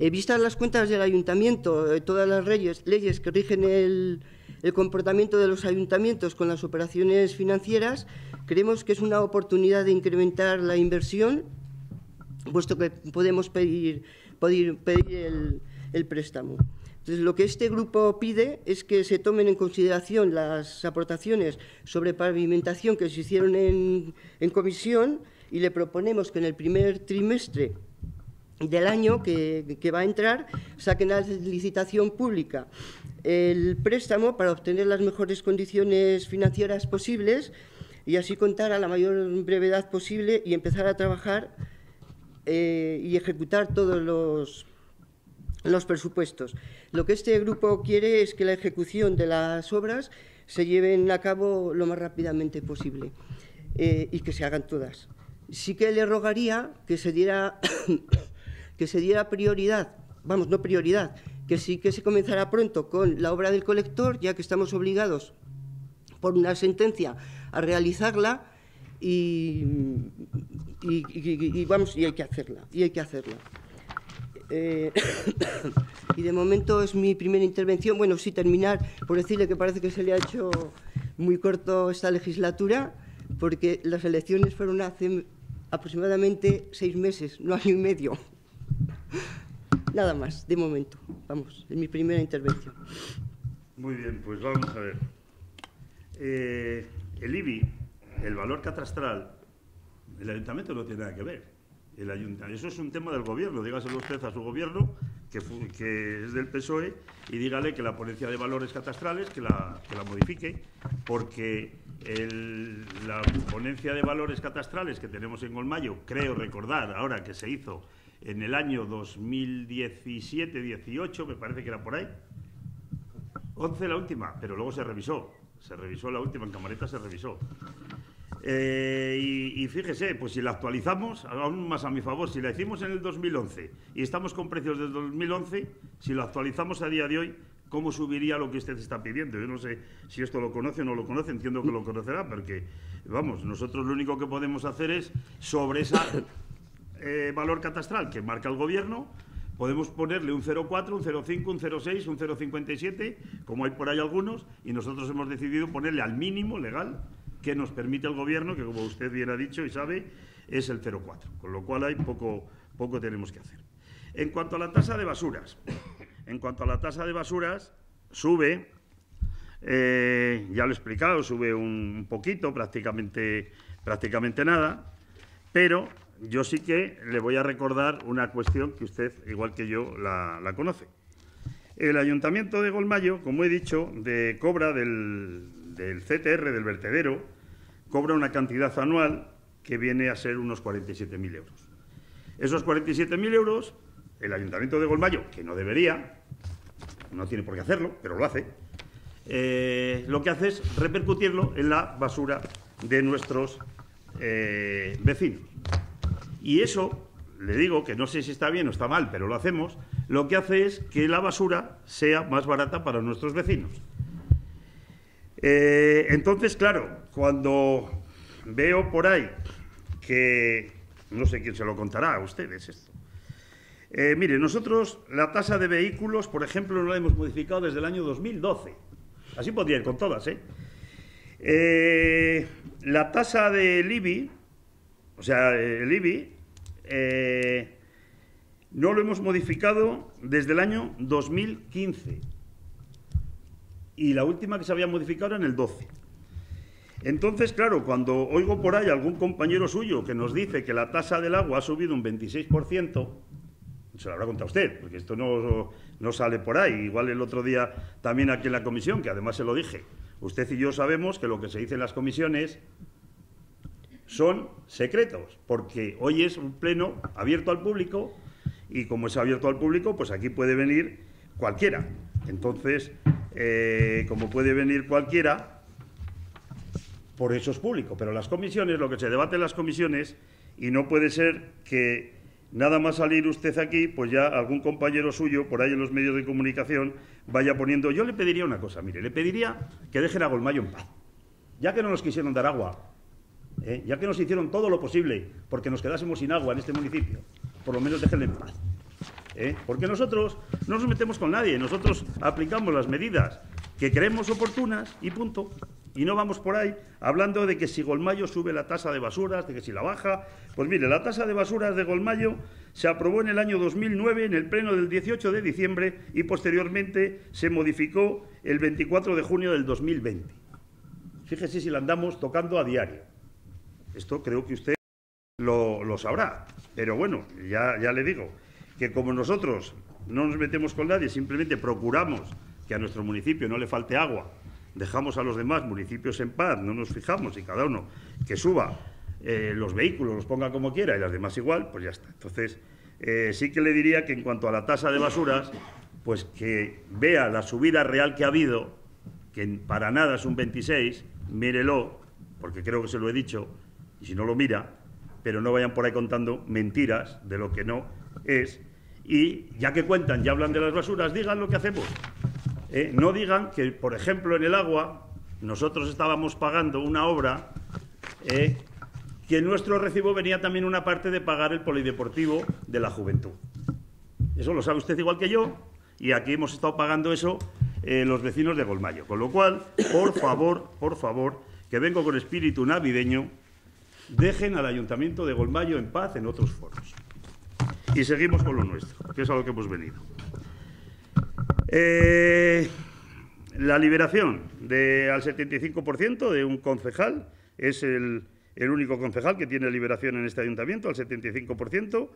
Eh, vistas las cuentas del ayuntamiento, eh, todas las leyes, leyes que rigen el, comportamiento de los ayuntamientos con las operaciones financieras, creemos que es una oportunidad de incrementar la inversión, puesto que podemos pedir, pedir, pedir el préstamo. Entonces, lo que este grupo pide es que se tomen en consideración las aportaciones sobre pavimentación que se hicieron en, comisión y le proponemos que en el primer trimestre del año que, va a entrar saquen a licitación pública el préstamo para obtener las mejores condiciones financieras posibles y así contar a la mayor brevedad posible y empezar a trabajar eh, y ejecutar todos los los presupuestos. Lo que este grupo quiere es que la ejecución de las obras se lleven a cabo lo más rápidamente posible eh, y que se hagan todas. Sí que le rogaría que se diera, (coughs) que se diera prioridad, vamos, no prioridad, que sí que se comenzara pronto con la obra del colector, ya que estamos obligados por una sentencia a realizarla vamos, y hay que hacerla, y hay que hacerla. Eh, (coughs) y de momento es mi primera intervención. Bueno, sí, terminar por decirle que parece que se le ha hecho muy corto esta legislatura, porque las elecciones fueron hace aproximadamente seis meses, no año y medio. (laughs) Nada más, de momento. Vamos, es mi primera intervención. Muy bien, pues vamos a ver. Eh, el IBI, el valor catastral, el ayuntamiento no tiene nada que ver. Eso es un tema del gobierno, dígaselo usted a su gobierno, que, es del PSOE, y dígale que la ponencia de valores catastrales, que la, modifique, porque la ponencia de valores catastrales que tenemos en Golmayo, creo recordar ahora que se hizo en el año 2017-18, me parece que era por ahí, 11 la última, pero luego se revisó, se revisó la última, en camareta se revisó. Eh, y, fíjese, pues si la actualizamos, aún más a mi favor, si la hicimos en el 2011 y estamos con precios del 2011, si lo actualizamos a día de hoy, ¿cómo subiría lo que usted está pidiendo? Yo no sé si esto lo conoce o no lo conoce, entiendo que lo conocerá, porque, vamos, nosotros lo único que podemos hacer es sobre ese (coughs) eh, valor catastral que marca el Gobierno, podemos ponerle un 0,4, un 0,5, un 0,6, un 0,57, como hay por ahí algunos, y nosotros hemos decidido ponerle al mínimo legal que nos permite el Gobierno, que como usted bien ha dicho y sabe, es el 0,4, con lo cual hay poco, poco tenemos que hacer. En cuanto a la tasa de basuras, en cuanto a la tasa de basuras, sube, eh, ya lo he explicado, sube un poquito, prácticamente, prácticamente nada, pero yo sí que le voy a recordar una cuestión que usted, igual que yo, la, la conoce. El Ayuntamiento de Golmayo, como he dicho, de cobra del, del CTR, del vertedero, cobra una cantidad anual que viene a ser unos 47.000 euros. Esos 47.000 euros, el Ayuntamiento de Golmayo, que no debería, no tiene por qué hacerlo, pero lo hace, eh, lo que hace es repercutirlo en la basura de nuestros eh, vecinos. Y eso, le digo que no sé si está bien o está mal, pero lo hacemos, lo que hace es que la basura sea más barata para nuestros vecinos. Eh, entonces, claro, cuando veo por ahí que, no sé quién se lo contará a ustedes esto, eh, mire, nosotros la tasa de vehículos, por ejemplo, no la hemos modificado desde el año 2012. Así podría ir con todas, ¿eh? eh la tasa del IBI, o sea, el IBI, no lo hemos modificado desde el año 2015 y la última que se había modificado era en el 12. Entonces, claro, cuando oigo por ahí algún compañero suyo que nos dice que la tasa del agua ha subido un 26%, se lo habrá contado usted, porque esto no, no sale por ahí. Igual el otro día también aquí en la comisión, que además se lo dije, usted y yo sabemos que lo que se dice en las comisiones son secretos, porque hoy es un pleno abierto al público y como es abierto al público, pues aquí puede venir cualquiera. Entonces, eh, como puede venir cualquiera, por eso es público. Pero las comisiones, lo que se debate en las comisiones, y no puede ser que nada más salir usted aquí, pues ya algún compañero suyo por ahí en los medios de comunicación vaya poniendo. Yo le pediría una cosa, mire, le pediría que dejen a Golmayo en paz. Ya que no nos quisieron dar agua, ¿eh? ya que nos hicieron todo lo posible porque nos quedásemos sin agua en este municipio, por lo menos déjenle en paz. ¿eh? porque nosotros no nos metemos con nadie, nosotros aplicamos las medidas que creemos oportunas y punto. Y no vamos por ahí hablando de que si Golmayo sube la tasa de basuras, de que si la baja. Pues mire, la tasa de basuras de Golmayo se aprobó en el año 2009 en el pleno del 18 de diciembre y posteriormente se modificó el 24 de junio del 2020. Fíjese si la andamos tocando a diario. Esto creo que usted lo, sabrá. Pero bueno, ya le digo, que como nosotros no nos metemos con nadie, simplemente procuramos que a nuestro municipio no le falte agua, dejamos a los demás municipios en paz, no nos fijamos y cada uno que suba eh, los vehículos, los ponga como quiera y las demás igual, pues ya está. Entonces, eh, sí que le diría que en cuanto a la tasa de basuras, pues que vea la subida real que ha habido, que para nada es un 26, mírelo, porque creo que se lo he dicho, y si no lo mira, pero no vayan por ahí contando mentiras de lo que no es y ya que cuentan, ya hablan de las basuras, digan lo que hacemos. Eh, no digan que, por ejemplo, en el agua nosotros estábamos pagando una obra eh, que en nuestro recibo venía también una parte de pagar el polideportivo de la juventud. Eso lo sabe usted igual que yo y aquí hemos estado pagando eso eh, los vecinos de Golmayo. Con lo cual, por favor, por favor, que vengo con espíritu navideño, dejen al ayuntamiento de Golmayo en paz en otros foros y seguimos con lo nuestro, que es a lo que hemos venido. Eh, la liberación de, al 75% de un concejal es el, único concejal que tiene liberación en este ayuntamiento, al 75%,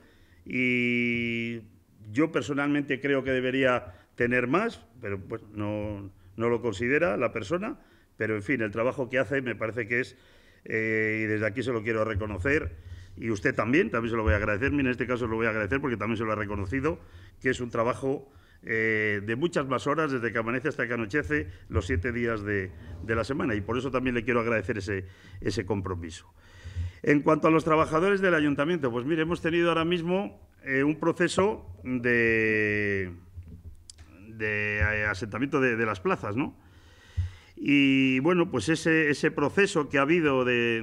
y yo personalmente creo que debería tener más, pero pues, no, lo considera la persona, pero en fin, el trabajo que hace me parece que es, eh, y desde aquí se lo quiero reconocer, y usted también, también se lo voy a agradecer, en este caso lo voy a agradecer porque también se lo ha reconocido, que es un trabajo eh, de muchas más horas, desde que amanece hasta que anochece, los siete días de, de, la semana. Y por eso también le quiero agradecer ese, ese compromiso. En cuanto a los trabajadores del ayuntamiento, pues mire, hemos tenido ahora mismo eh, un proceso de, de eh, asentamiento de, las plazas, ¿no? Y bueno, pues ese, ese proceso que ha habido de,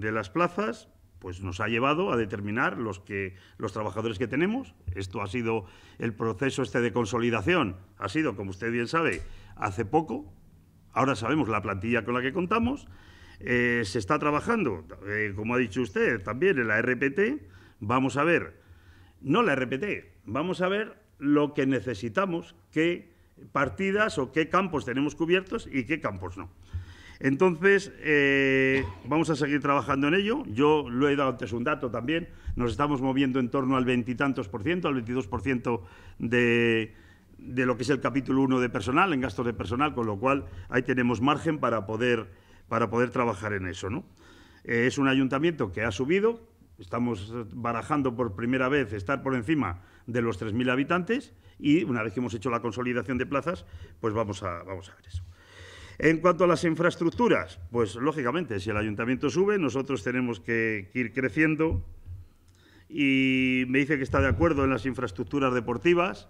de las plazas, pues nos ha llevado a determinar los, que, los trabajadores que tenemos. Esto ha sido el proceso este de consolidación. Ha sido, como usted bien sabe, hace poco. Ahora sabemos la plantilla con la que contamos. Eh, se está trabajando, eh, como ha dicho usted, también en la RPT. Vamos a ver, no la RPT, vamos a ver lo que necesitamos, qué partidas o qué campos tenemos cubiertos y qué campos no. Entonces, eh, vamos a seguir trabajando en ello. Yo lo he dado antes un dato también. Nos estamos moviendo en torno al veintitantos por ciento, al 22 por ciento de, lo que es el capítulo 1 de personal, en gastos de personal, con lo cual ahí tenemos margen para poder, para poder trabajar en eso. ¿no? Eh, es un ayuntamiento que ha subido, estamos barajando por primera vez estar por encima de los 3.000 habitantes y una vez que hemos hecho la consolidación de plazas, pues vamos vamos a ver eso. En cuanto a las infraestructuras, pues lógicamente, si el ayuntamiento sube, nosotros tenemos que, ir creciendo y me dice que está de acuerdo en las infraestructuras deportivas.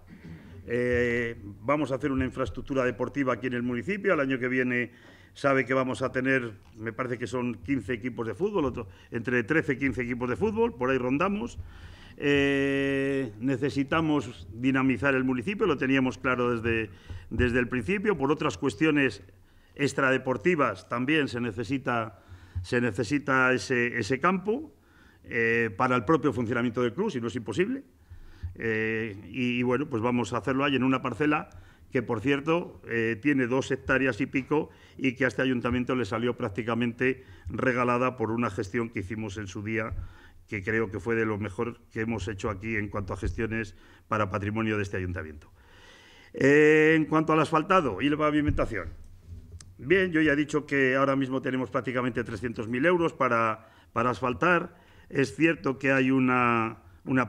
Eh, vamos a hacer una infraestructura deportiva aquí en el municipio. Al año que viene sabe que vamos a tener, me parece que son 15 equipos de fútbol, entre 13 y 15 equipos de fútbol, por ahí rondamos. Eh, necesitamos dinamizar el municipio, lo teníamos claro desde, desde el principio. Por otras cuestiones extradeportivas también se necesita, se necesita ese, campo eh, para el propio funcionamiento del club, y no es imposible. Eh, y, bueno, pues vamos a hacerlo ahí en una parcela que, por cierto, eh, tiene dos hectáreas y pico y que a este ayuntamiento le salió prácticamente regalada por una gestión que hicimos en su día que creo que fue de lo mejor que hemos hecho aquí en cuanto a gestiones para patrimonio de este ayuntamiento. en cuanto al asfaltado y la pavimentación, Bien, yo ya he dicho que ahora mismo tenemos prácticamente 300.000 euros para, asfaltar. Es cierto que hay una,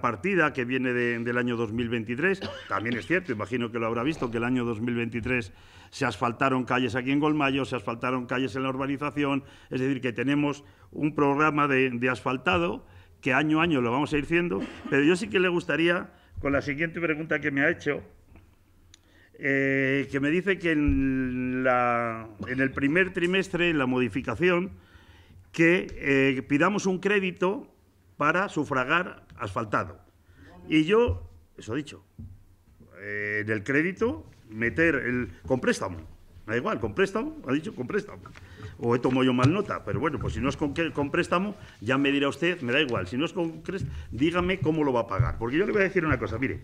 partida que viene del año 2023. También es cierto, imagino que lo habrá visto, que el año 2023 se asfaltaron calles aquí en Golmayo, se asfaltaron calles en la urbanización. Es decir, que tenemos un programa de, de asfaltado que año a año lo vamos a ir haciendo. Pero yo sí que le gustaría, con la siguiente pregunta que me ha hecho, eh, que me dice que en, el primer trimestre, en la modificación, que eh, pidamos un crédito para sufragar asfaltado. Y yo, eso dicho, eh, en el crédito meter el, con préstamo. Da igual, con préstamo, ha dicho con préstamo. O he tomado yo mal nota, pero bueno, pues si no es con, con préstamo, ya me dirá usted, me da igual. Si no es con dígame cómo lo va a pagar. Porque yo le voy a decir una cosa, mire,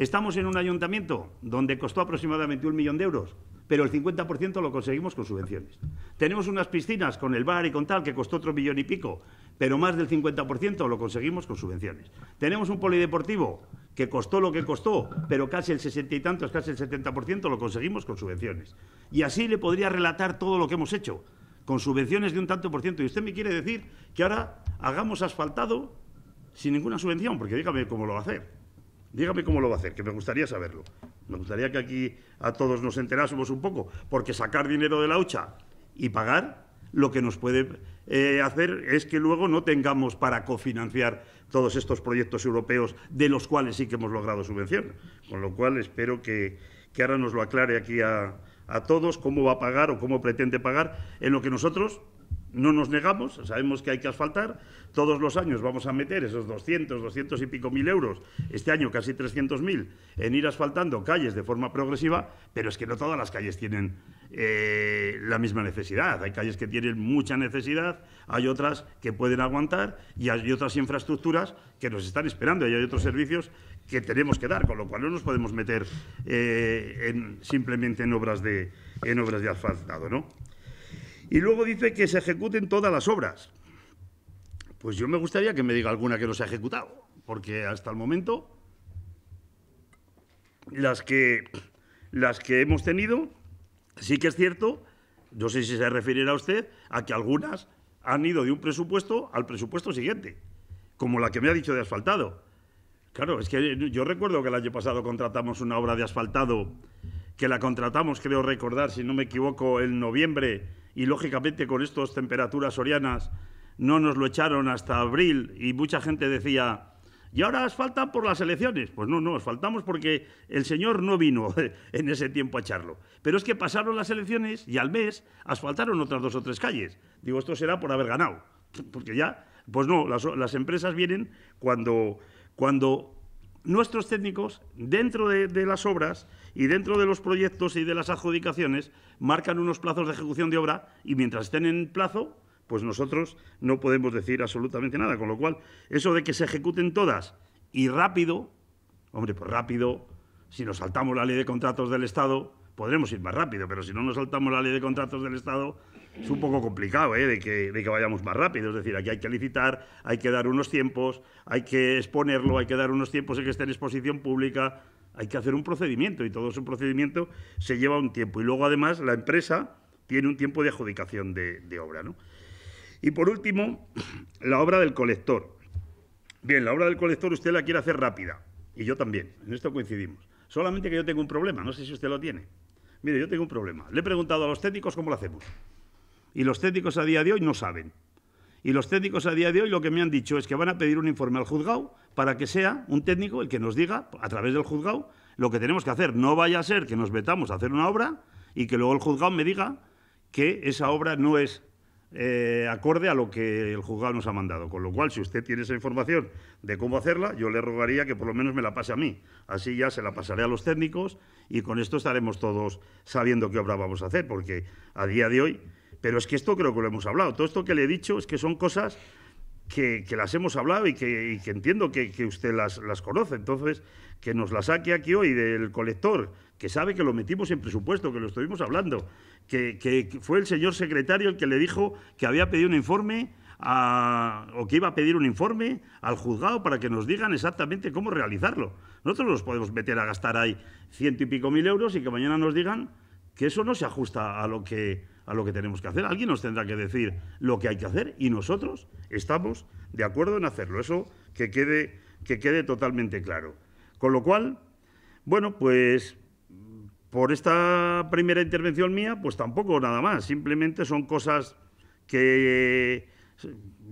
Estamos en un ayuntamiento donde costó aproximadamente un millón de euros, pero el 50% lo conseguimos con subvenciones. Tenemos unas piscinas con el bar y con tal que costó otro millón y pico, pero más del 50% lo conseguimos con subvenciones. Tenemos un polideportivo que costó lo que costó, pero casi el 60 y tantos, casi el 70% lo conseguimos con subvenciones. Y así le podría relatar todo lo que hemos hecho, con subvenciones de un tanto por ciento. Y usted me quiere decir que ahora hagamos asfaltado sin ninguna subvención, porque dígame cómo lo va a hacer. Dígame cómo lo va a hacer, que me gustaría saberlo. Me gustaría que aquí a todos nos enterásemos un poco, porque sacar dinero de la hucha y pagar lo que nos puede eh, hacer es que luego no tengamos para cofinanciar todos estos proyectos europeos de los cuales sí que hemos logrado subvención. Con lo cual espero que, que ahora nos lo aclare aquí a, a todos cómo va a pagar o cómo pretende pagar en lo que nosotros no nos negamos, sabemos que hay que asfaltar. Todos los años vamos a meter esos 200, 200 y pico mil euros, este año casi 300 mil, en ir asfaltando calles de forma progresiva, pero es que no todas las calles tienen eh, la misma necesidad. Hay calles que tienen mucha necesidad, hay otras que pueden aguantar y hay otras infraestructuras que nos están esperando y hay otros servicios que tenemos que dar, con lo cual no nos podemos meter eh, simplemente en obras de, en obras de asfaltado, ¿no? Y luego dice que se ejecuten todas las obras. Pues yo me gustaría que me diga alguna que no se ha ejecutado, porque hasta el momento las que, las que hemos tenido, sí que es cierto, no sé si se refiere a usted, a que algunas han ido de un presupuesto al presupuesto siguiente, como la que me ha dicho de asfaltado. Claro, es que yo recuerdo que el año pasado contratamos una obra de asfaltado, que la contratamos, creo recordar, si no me equivoco, en noviembre y lógicamente con estas temperaturas orianas no nos lo echaron hasta abril y mucha gente decía, y ahora asfaltan por las elecciones. Pues no, no, asfaltamos porque el señor no vino (laughs) en ese tiempo a echarlo. Pero es que pasaron las elecciones y al mes asfaltaron otras dos o tres calles. Digo, esto será por haber ganado. (laughs) Porque ya, pues no, las, empresas vienen cuando, cuando nuestros técnicos, dentro de, las obras y dentro de los proyectos y de las adjudicaciones, marcan unos plazos de ejecución de obra y mientras estén en plazo, pues nosotros no podemos decir absolutamente nada. Con lo cual, eso de que se ejecuten todas y rápido, hombre, pues rápido, si nos saltamos la ley de contratos del Estado, podremos ir más rápido, pero si no nos saltamos la ley de contratos del Estado, es un poco complicado ¿eh? de, que, vayamos más rápido. Es decir, aquí hay que licitar, hay que dar unos tiempos, hay que exponerlo, hay que dar unos tiempos en que esté en exposición pública, hay que hacer un procedimiento y todo ese procedimiento se lleva un tiempo. Y luego, además, la empresa tiene un tiempo de adjudicación de, obra. Y por último, la obra del colector. Bien, la obra del colector usted la quiere hacer rápida, y yo también, en esto coincidimos. Solamente que yo tengo un problema, no sé si usted lo tiene. Mire, yo tengo un problema. Le he preguntado a los técnicos cómo lo hacemos. Y los técnicos a día de hoy no saben. Y los técnicos a día de hoy lo que me han dicho es que van a pedir un informe al juzgado para que sea un técnico el que nos diga, a través del juzgado, lo que tenemos que hacer. No vaya a ser que nos metamos a hacer una obra y que luego el juzgado me diga que esa obra no es eh, acorde a lo que el juzgado nos ha mandado. Con lo cual, si usted tiene esa información de cómo hacerla, yo le rogaría que por lo menos me la pase a mí. Así ya se la pasaré a los técnicos y con esto estaremos todos sabiendo qué obra vamos a hacer, porque a día de hoy... Pero es que esto creo que lo hemos hablado. Todo esto que le he dicho es que son cosas que, las hemos hablado y que, entiendo que, usted las, conoce. Entonces, que nos las saque aquí hoy del colector, que sabe que lo metimos en presupuesto, que lo estuvimos hablando, que, fue el señor secretario el que le dijo que había pedido un informe o que iba a pedir un informe al juzgado para que nos digan exactamente cómo realizarlo. Nosotros nos podemos meter a gastar ahí ciento y pico mil euros y que mañana nos digan que eso no se ajusta a lo que a lo que tenemos que hacer. Alguien nos tendrá que decir lo que hay que hacer y nosotros estamos de acuerdo en hacerlo. Eso que quede, que quede totalmente claro. Con lo cual, bueno, pues por esta primera intervención mía, pues tampoco nada más. Simplemente son cosas que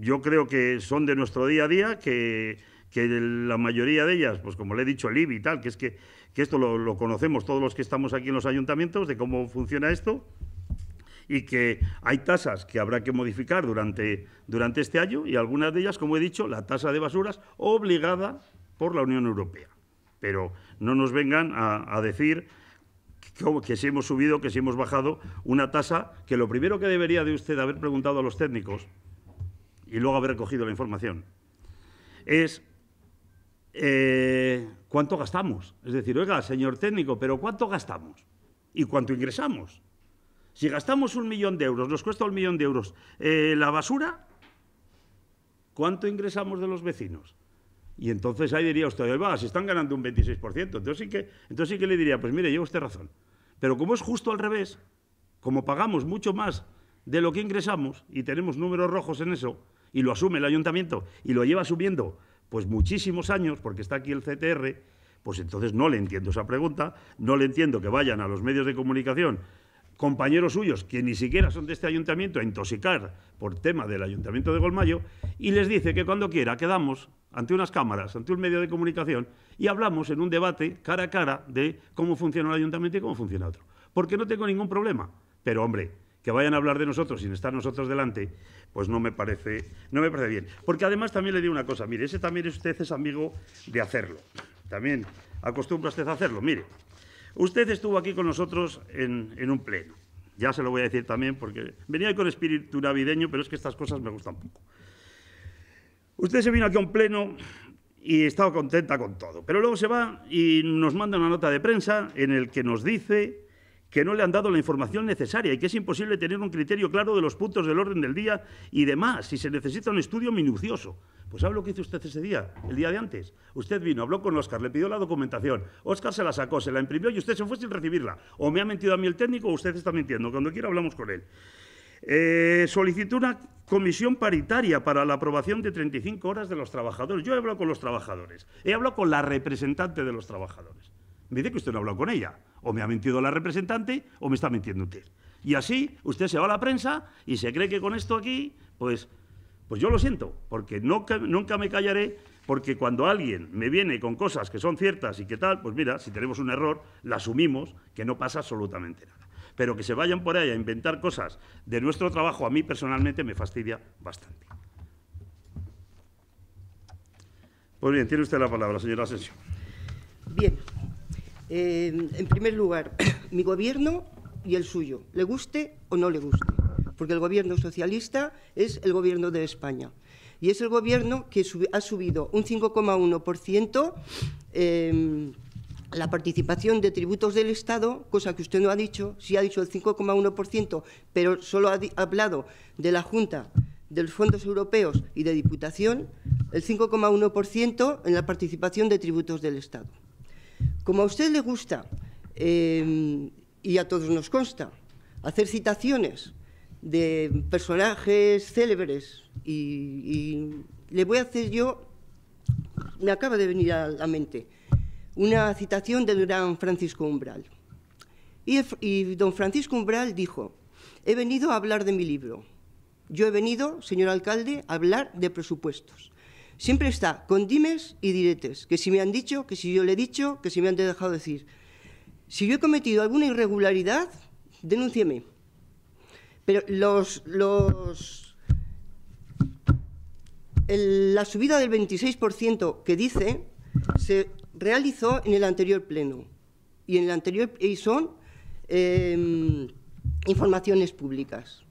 yo creo que son de nuestro día a día, que, que la mayoría de ellas, pues como le he dicho, el y tal, que es que, esto lo, conocemos todos los que estamos aquí en los ayuntamientos, de cómo funciona esto, y que hay tasas que habrá que modificar durante, durante este año y algunas de ellas, como he dicho, la tasa de basuras obligada por la Unión Europea. Pero no nos vengan a, decir que, si hemos subido, que si hemos bajado una tasa que lo primero que debería de usted haber preguntado a los técnicos y luego haber recogido la información es eh, cuánto gastamos. Es decir, oiga, señor técnico, pero ¿cuánto gastamos? ¿Y cuánto ingresamos? Si gastamos un millón de euros, nos cuesta un millón de euros eh, la basura, ¿cuánto ingresamos de los vecinos? Y entonces ahí diría usted, va, si están ganando un 26%. Entonces sí, que, le diría, pues mire, lleva usted razón. Pero como es justo al revés, como pagamos mucho más de lo que ingresamos y tenemos números rojos en eso, y lo asume el ayuntamiento y lo lleva subiendo pues muchísimos años, porque está aquí el CTR, pues entonces no le entiendo esa pregunta, no le entiendo que vayan a los medios de comunicación compañeros suyos, que ni siquiera son de este ayuntamiento, a intoxicar por tema del ayuntamiento de Golmayo, y les dice que cuando quiera quedamos ante unas cámaras, ante un medio de comunicación, y hablamos en un debate cara a cara de cómo funciona el ayuntamiento y cómo funciona otro. Porque no tengo ningún problema. Pero, hombre, que vayan a hablar de nosotros sin estar nosotros delante, pues no me parece, no me parece bien. Porque además también le digo una cosa, mire, ese también usted es amigo de hacerlo. También acostumbra usted a hacerlo. Mire, Usted estuvo aquí con nosotros en, un pleno. Ya se lo voy a decir también porque venía con espíritu navideño, pero es que estas cosas me gustan poco. Usted se vino aquí a un pleno y estaba contenta con todo, pero luego se va y nos manda una nota de prensa en el que nos dice que no le han dado la información necesaria y que es imposible tener un criterio claro de los puntos del orden del día y demás, si se necesita un estudio minucioso. Pues hablo lo que hizo usted ese día, el día de antes? Usted vino, habló con Oscar, le pidió la documentación, Óscar se la sacó, se la imprimió y usted se fue sin recibirla. O me ha mentido a mí el técnico o usted está mintiendo. Cuando quiera hablamos con él. Eh, solicitó una comisión paritaria para la aprobación de 35 horas de los trabajadores. Yo he hablado con los trabajadores, he hablado con la representante de los trabajadores. Me dice que usted no ha hablado con ella. O me ha mentido la representante o me está mintiendo usted. Y así usted se va a la prensa y se cree que con esto aquí, pues pues yo lo siento, porque nunca, me callaré, porque cuando alguien me viene con cosas que son ciertas y que tal, pues mira, si tenemos un error, la asumimos, que no pasa absolutamente nada. Pero que se vayan por ahí a inventar cosas de nuestro trabajo, a mí personalmente me fastidia bastante. Pues bien, tiene usted la palabra, señora Asensio. Bien. Eh, en primer lugar, (coughs) mi gobierno y el suyo, le guste o no le guste porque el gobierno socialista es el gobierno de España. Y es el gobierno que ha subido un 5,1% em, la participación de tributos del Estado, cosa que usted no ha dicho, sí ha dicho el 5,1%, pero solo ha, hablado de la Junta de los fondos europeos y de Diputación, el 5,1% en la participación de tributos del Estado. Como a usted le gusta, em, y a todos nos consta, hacer citaciones de personajes célebres. Y, le voy a hacer yo, me acaba de venir a la mente, una citación del gran Francisco Umbral. Y, y don Francisco Umbral dijo, he venido a hablar de mi libro. Yo he venido, señor alcalde, a hablar de presupuestos. Siempre está con dimes y diretes, que si me han dicho, que si yo le he dicho, que si me han dejado decir. Si yo he cometido alguna irregularidad, denúncieme pero los, la subida del 26% que dice se realizó en el anterior pleno y en el anterior y son em, informaciones públicas.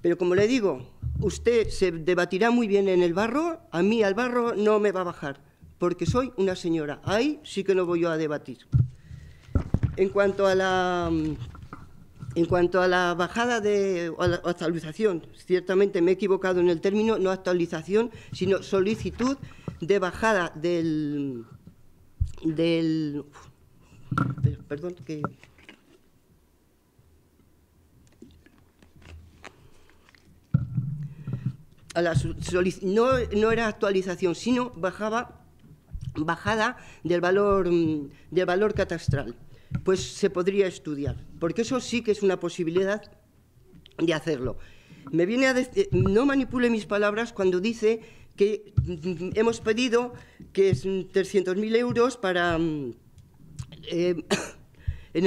Pero como le digo, usted se debatirá muy bien en el barro, a mí al barro no me va a bajar, porque soy una señora. Ahí sí que no voy yo a debatir. En cuanto a la en cuanto a la bajada de actualización, ciertamente me he equivocado en el término, no actualización, sino solicitud de bajada del del perdón que no, era actualización, sino bajaba bajada del valor del valor catastral pues se podría estudiar, porque eso sí que es una posibilidad de hacerlo. Me viene a no manipule mis palabras cuando dice que mm, hemos pedido que es 300.000 mm, euros para mm, eh, (coughs) en,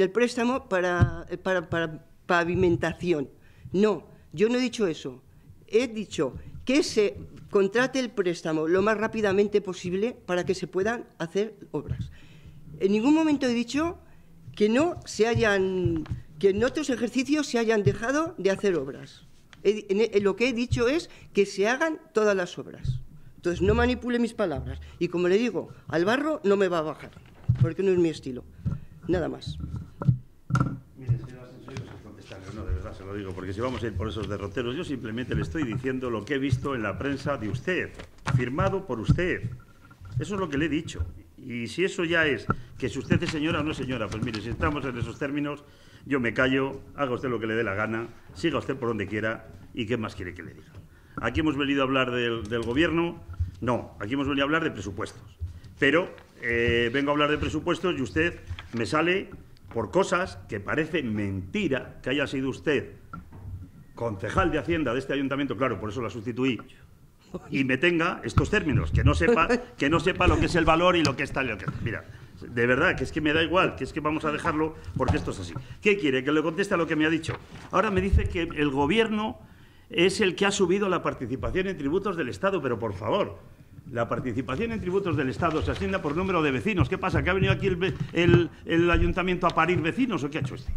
el, préstamo eh, para pavimentación. No, yo no he dicho eso. He dicho que se contrate el préstamo lo más rápidamente posible para que se puedan hacer obras. En ningún momento he dicho que no se hayan, que en otros ejercicios se hayan dejado de hacer obras. lo que he dicho es que se hagan todas las obras. Entonces, no manipule mis palabras. Y como le digo, al barro no me va a bajar, porque no es mi estilo. Nada más. Mire, contestarle no, de verdad se lo digo, porque si vamos a ir por esos derroteros, yo simplemente le estoy diciendo lo que he visto en la prensa de usted, firmado por usted. Eso es lo que le he dicho. Y si eso ya es que si usted es señora o no es señora, pues mire, si estamos en esos términos, yo me callo, haga usted lo que le dé la gana, siga usted por donde quiera y qué más quiere que le diga. Aquí hemos venido a hablar del, gobierno, no, aquí hemos venido a hablar de presupuestos. Pero eh, vengo a hablar de presupuestos y usted me sale por cosas que parece mentira que haya sido usted concejal de Hacienda de este ayuntamiento, claro, por eso la sustituí, y me tenga estos términos, que no sepa, que no sepa lo que es el valor y lo que está. Lo que, mira, de verdad, que es que me da igual, que es que vamos a dejarlo porque esto es así. ¿Qué quiere? Que le conteste a lo que me ha dicho. Ahora me dice que el gobierno es el que ha subido la participación en tributos del Estado, pero por favor, la participación en tributos del Estado se asigna por número de vecinos. ¿Qué pasa? ¿Que ha venido aquí el, el ayuntamiento a parir vecinos o qué ha hecho este?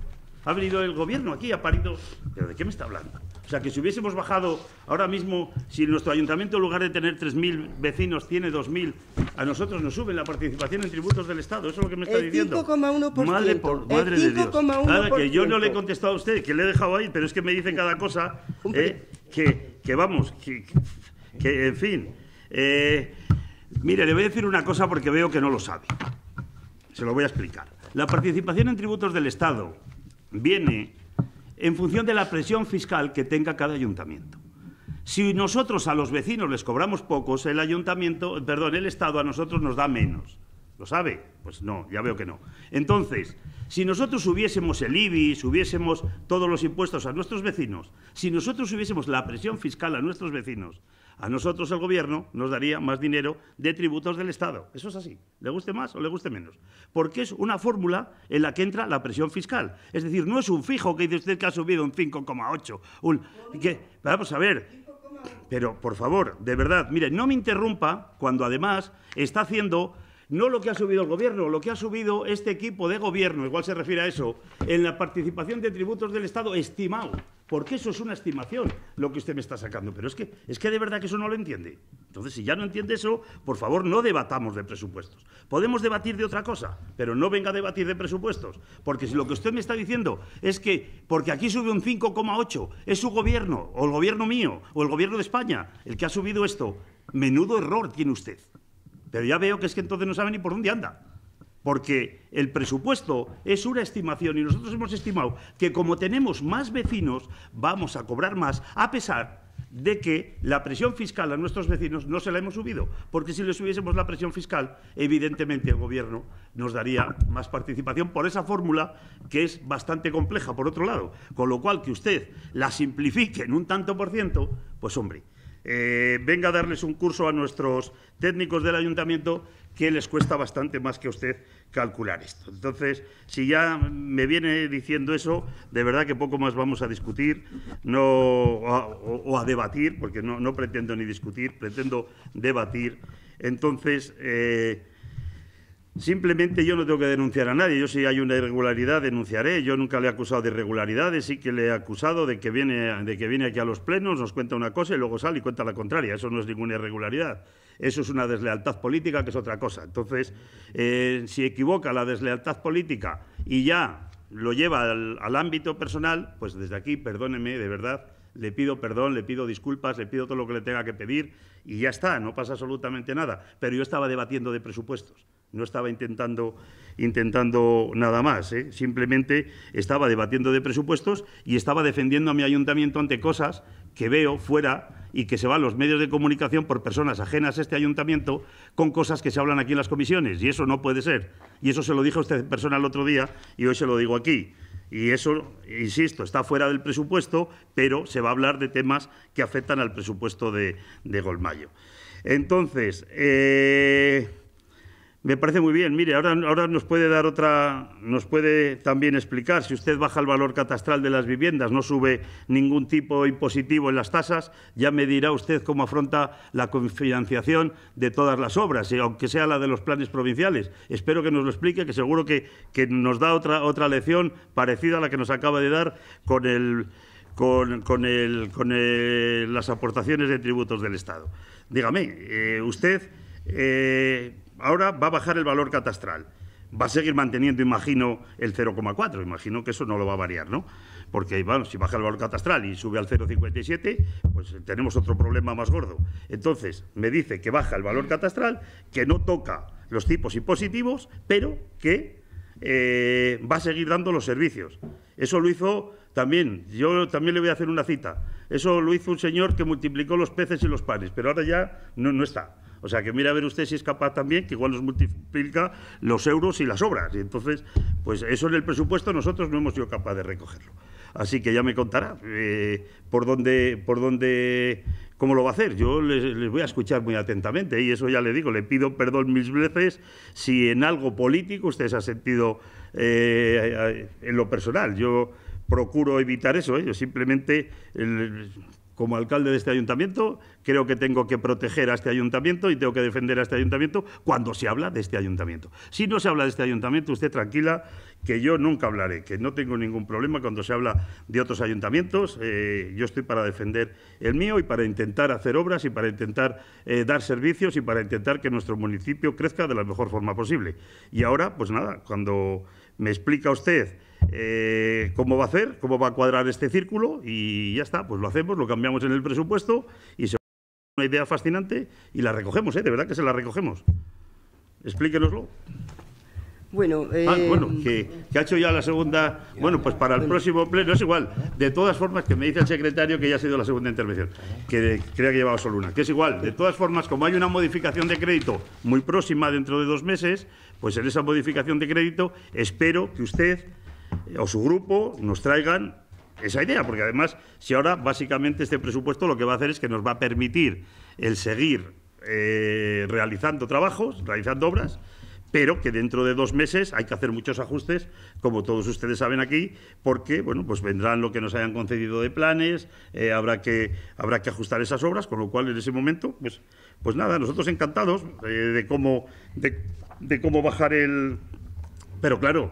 ha venido el gobierno aquí, ha parido... ¿Pero de qué me está hablando? O sea, que si hubiésemos bajado ahora mismo, si nuestro ayuntamiento, en lugar de tener 3.000 vecinos, tiene 2.000, a nosotros nos sube la participación en tributos del Estado. Eso es lo que me está el diciendo. 5,1%. Madre, por, madre de Dios. Nada, que yo no le he contestado a usted, que le he dejado ahí, pero es que me dicen cada cosa eh, que, vamos, que, en fin. Eh, mire, le voy a decir una cosa porque veo que no lo sabe. Se lo voy a explicar. La participación en tributos del Estado viene en función de la presión fiscal que tenga cada ayuntamiento. Si nosotros a los vecinos les cobramos pocos, el ayuntamiento, perdón, el Estado a nosotros nos da menos. ¿Lo sabe? Pues no, ya veo que no. Entonces, si nosotros hubiésemos el IBI, hubiésemos todos los impuestos a nuestros vecinos, si nosotros hubiésemos la presión fiscal a nuestros vecinos, a nosotros el gobierno nos daría más dinero de tributos del Estado. Eso es así, le guste más o le guste menos. Porque es una fórmula en la que entra la presión fiscal. Es decir, no es un fijo que dice usted que ha subido un 5,8. Un, vamos a ver. Pero, por favor, de verdad, mire, no me interrumpa cuando además está haciendo no lo que ha subido el gobierno, lo que ha subido este equipo de gobierno, igual se refiere a eso, en la participación de tributos del Estado estimado porque eso es una estimación lo que usted me está sacando. Pero es que, es que de verdad que eso no lo entiende. Entonces, si ya no entiende eso, por favor, no debatamos de presupuestos. Podemos debatir de otra cosa, pero no venga a debatir de presupuestos. Porque si lo que usted me está diciendo es que, porque aquí sube un 5,8, es su gobierno, o el gobierno mío, o el gobierno de España, el que ha subido esto, menudo error tiene usted. Pero ya veo que es que entonces no sabe ni por dónde anda porque el presupuesto es una estimación y nosotros hemos estimado que como tenemos más vecinos vamos a cobrar más, a pesar de que la presión fiscal a nuestros vecinos no se la hemos subido, porque si le subiésemos la presión fiscal, evidentemente el Gobierno nos daría más participación por esa fórmula que es bastante compleja, por otro lado. Con lo cual, que usted la simplifique en un tanto por ciento, pues hombre, eh, venga a darles un curso a nuestros técnicos del ayuntamiento que les cuesta bastante más que a usted calcular esto. Entonces, si ya me viene diciendo eso, de verdad que poco más vamos a discutir no, o, a debatir, porque no, no, pretendo ni discutir, pretendo debatir. Entonces, eh, Simplemente yo no tengo que denunciar a nadie. Yo si hay una irregularidad denunciaré. Yo nunca le he acusado de irregularidades, sí que le he acusado de que viene, de que viene aquí a los plenos, nos cuenta una cosa y luego sale y cuenta la contraria. Eso no es ninguna irregularidad. Eso es una deslealtad política que es otra cosa. Entonces, eh, si equivoca la deslealtad política y ya lo lleva al, al ámbito personal, pues desde aquí, perdóneme, de verdad, le pido perdón, le pido disculpas, le pido todo lo que le tenga que pedir y ya está, no pasa absolutamente nada. Pero yo estaba debatiendo de presupuestos. No estaba intentando, intentando nada más, ¿eh? simplemente estaba debatiendo de presupuestos y estaba defendiendo a mi ayuntamiento ante cosas que veo fuera y que se van los medios de comunicación por personas ajenas a este ayuntamiento con cosas que se hablan aquí en las comisiones. Y eso no puede ser. Y eso se lo dije a usted en persona el otro día y hoy se lo digo aquí. Y eso, insisto, está fuera del presupuesto, pero se va a hablar de temas que afectan al presupuesto de, Golmayo. Entonces, eh, me parece muy bien. Mire, ahora, nos puede dar otra, nos puede también explicar si usted baja el valor catastral de las viviendas, no sube ningún tipo impositivo en las tasas, ya me dirá usted cómo afronta la financiación de todas las obras, eh, aunque sea la de los planes provinciales. Espero que nos lo explique, que seguro que, nos da otra, otra lección parecida a la que nos acaba de dar con el con, con, el, con las aportaciones de tributos del Estado. Dígame, eh, usted eh, ahora va a bajar el valor catastral. Va a seguir manteniendo, imagino, el 0,4. Imagino que eso no lo va a variar, ¿no? Porque, bueno, si baja el valor catastral y sube al 0,57, pues tenemos otro problema más gordo. Entonces, me dice que baja el valor catastral, que no toca los tipos impositivos, pero que eh, va a seguir dando los servicios. Eso lo hizo también, yo también le voy a hacer una cita. Eso lo hizo un señor que multiplicó los peces y los panes, pero ahora ya no está. O sea, que mira a ver usted si es capaz también, que igual nos multiplica los euros y las obras. Y entonces, pues eso en el presupuesto nosotros no hemos sido capaz de recogerlo. Así que ya me contará eh, por dónde, por dónde, cómo lo va a hacer. Yo les, voy a escuchar muy atentamente y eso ya le digo, le pido perdón mil veces si en algo político usted se ha sentido eh, en lo personal. Yo procuro evitar eso. ¿eh? Yo simplemente como alcalde de este ayuntamiento, creo que tengo que proteger a este ayuntamiento y tengo que defender a este ayuntamiento cuando se habla de este ayuntamiento. Si no se habla de este ayuntamiento, usted tranquila, que yo nunca hablaré, que no tengo ningún problema cuando se habla de otros ayuntamientos. Eh, yo estoy para defender el mío y para intentar hacer obras y para intentar eh, dar servicios y para intentar que nuestro municipio crezca de la mejor forma posible. Y ahora, pues nada, cuando me explica usted eh, cómo va a hacer, cómo va a cuadrar este círculo y ya está, pues lo hacemos, lo cambiamos en el presupuesto y se una idea fascinante y la recogemos, ¿eh? de verdad que se la recogemos. Explíquenoslo. Bueno, eh, ah, bueno que, ha hecho ya la segunda. Bueno, pues para el próximo pleno es igual. De todas formas, que me dice el secretario que ya ha sido la segunda intervención, que crea que llevaba solo una, que es igual. De todas formas, como hay una modificación de crédito muy próxima dentro de dos meses, pues en esa modificación de crédito espero que usted eh, o su grupo nos traigan esa idea, porque además, si ahora básicamente este presupuesto lo que va a hacer es que nos va a permitir el seguir eh, realizando trabajos, realizando obras, pero que dentro de dos meses hay que hacer muchos ajustes, como todos ustedes saben aquí, porque bueno, pues vendrán lo que nos hayan concedido de planes, eh, habrá, que, habrá que ajustar esas obras, con lo cual en ese momento, pues, pues nada, nosotros encantados de, cómo, de cómo bajar el... Pero claro,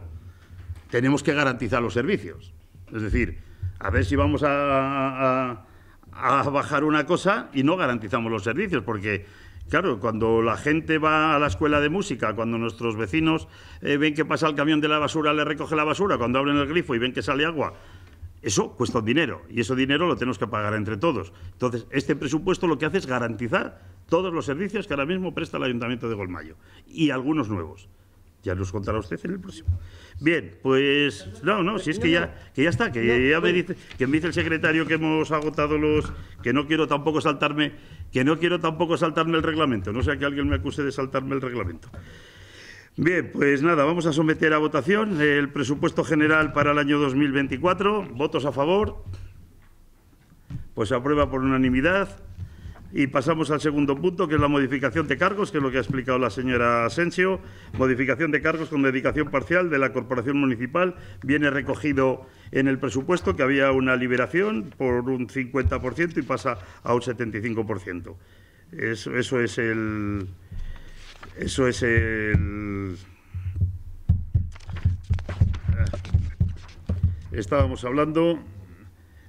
tenemos que garantizar los servicios. Es decir, a ver si vamos a, bajar una cosa y no garantizamos los servicios, porque Claro, cuando la gente va a la escuela de música, cuando nuestros vecinos eh, ven que pasa el camión de la basura, le recoge la basura, cuando abren el grifo y ven que sale agua, eso cuesta dinero y ese dinero lo tenemos que pagar entre todos. Entonces, este presupuesto lo que hace es garantizar todos los servicios que ahora mismo presta el Ayuntamiento de Golmayo y algunos nuevos. Ya nos contará usted en el próximo. Bien, pues no, no, si es que ya, que ya está, que ya me pues. dice, que me dice el secretario que hemos agotado los, que no quiero tampoco saltarme, que no quiero tampoco saltarme el reglamento, no sea que alguien me acuse de saltarme el reglamento. Bien, pues nada, vamos a someter a votación el presupuesto general para el año 2024. Votos a favor. Pues aprueba por unanimidad. Y pasamos al segundo punto, que es la modificación de cargos, que es lo que ha explicado la señora Asensio. Modificación de cargos con dedicación parcial de la Corporación Municipal. Viene recogido en el presupuesto que había una liberación por un 50% y pasa a un 75%. Eso, eso es el. Eso es el. Eh, estábamos hablando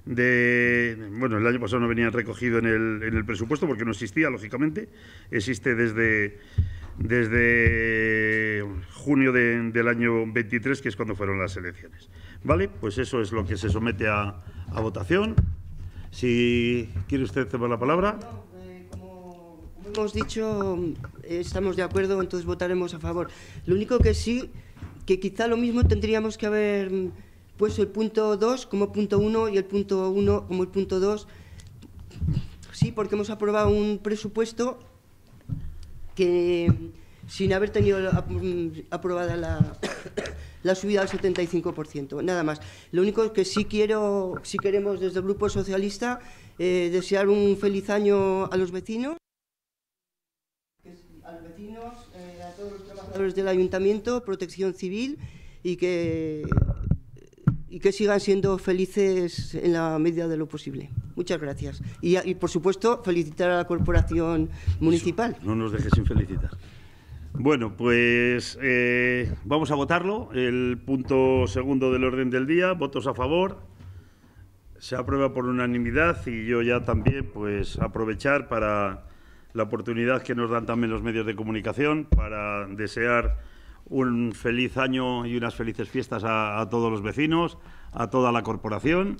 de... Bueno, el año pasado no venía recogido en el, en el presupuesto porque no existía, lógicamente. Existe desde, desde junio del año 23, que es cuando fueron las elecciones. ¿Vale? Pues eso es lo que se somete a, votación. Si quiere usted tomar la palabra. Eh, como hemos dicho, estamos de acuerdo, entonces votaremos a favor. Lo único que sí, que quizá lo mismo tendríamos que haber pues el punto 2 como punto 1 y el punto 1 como el punto 2. Sí, porque hemos aprobado un presupuesto que sin haber tenido mm, aprobada la, (coughs) la subida al 75%, nada más. Lo único que sí quiero, sí queremos desde el Grupo Socialista eh, desear un feliz año a los vecinos, a los vecinos, eh, a todos los trabajadores del Ayuntamiento, Protección Civil y que y que sigan siendo felices en la medida de lo posible. Muchas gracias. Y, por supuesto, felicitar a la Corporación Municipal. no nos dejes sin felicitar. Bueno, pues eh, vamos a votarlo. El punto segundo del orden del día, votos a favor. Se aprueba por unanimidad y yo ya también, pues, aprovechar para la oportunidad que nos dan también los medios de comunicación para desear un feliz año y unas felices fiestas a, todos los vecinos, a toda la corporación.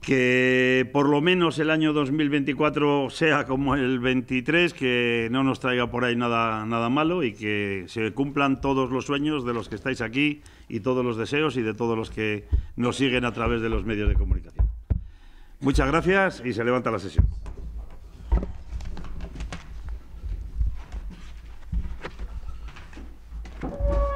Que por lo menos el año 2024 sea como el 23, que no nos traiga por ahí nada, nada malo y que se cumplan todos los sueños de los que estáis aquí y todos los deseos y de todos los que nos siguen a través de los medios de comunicación. Muchas gracias y se levanta la sesión. you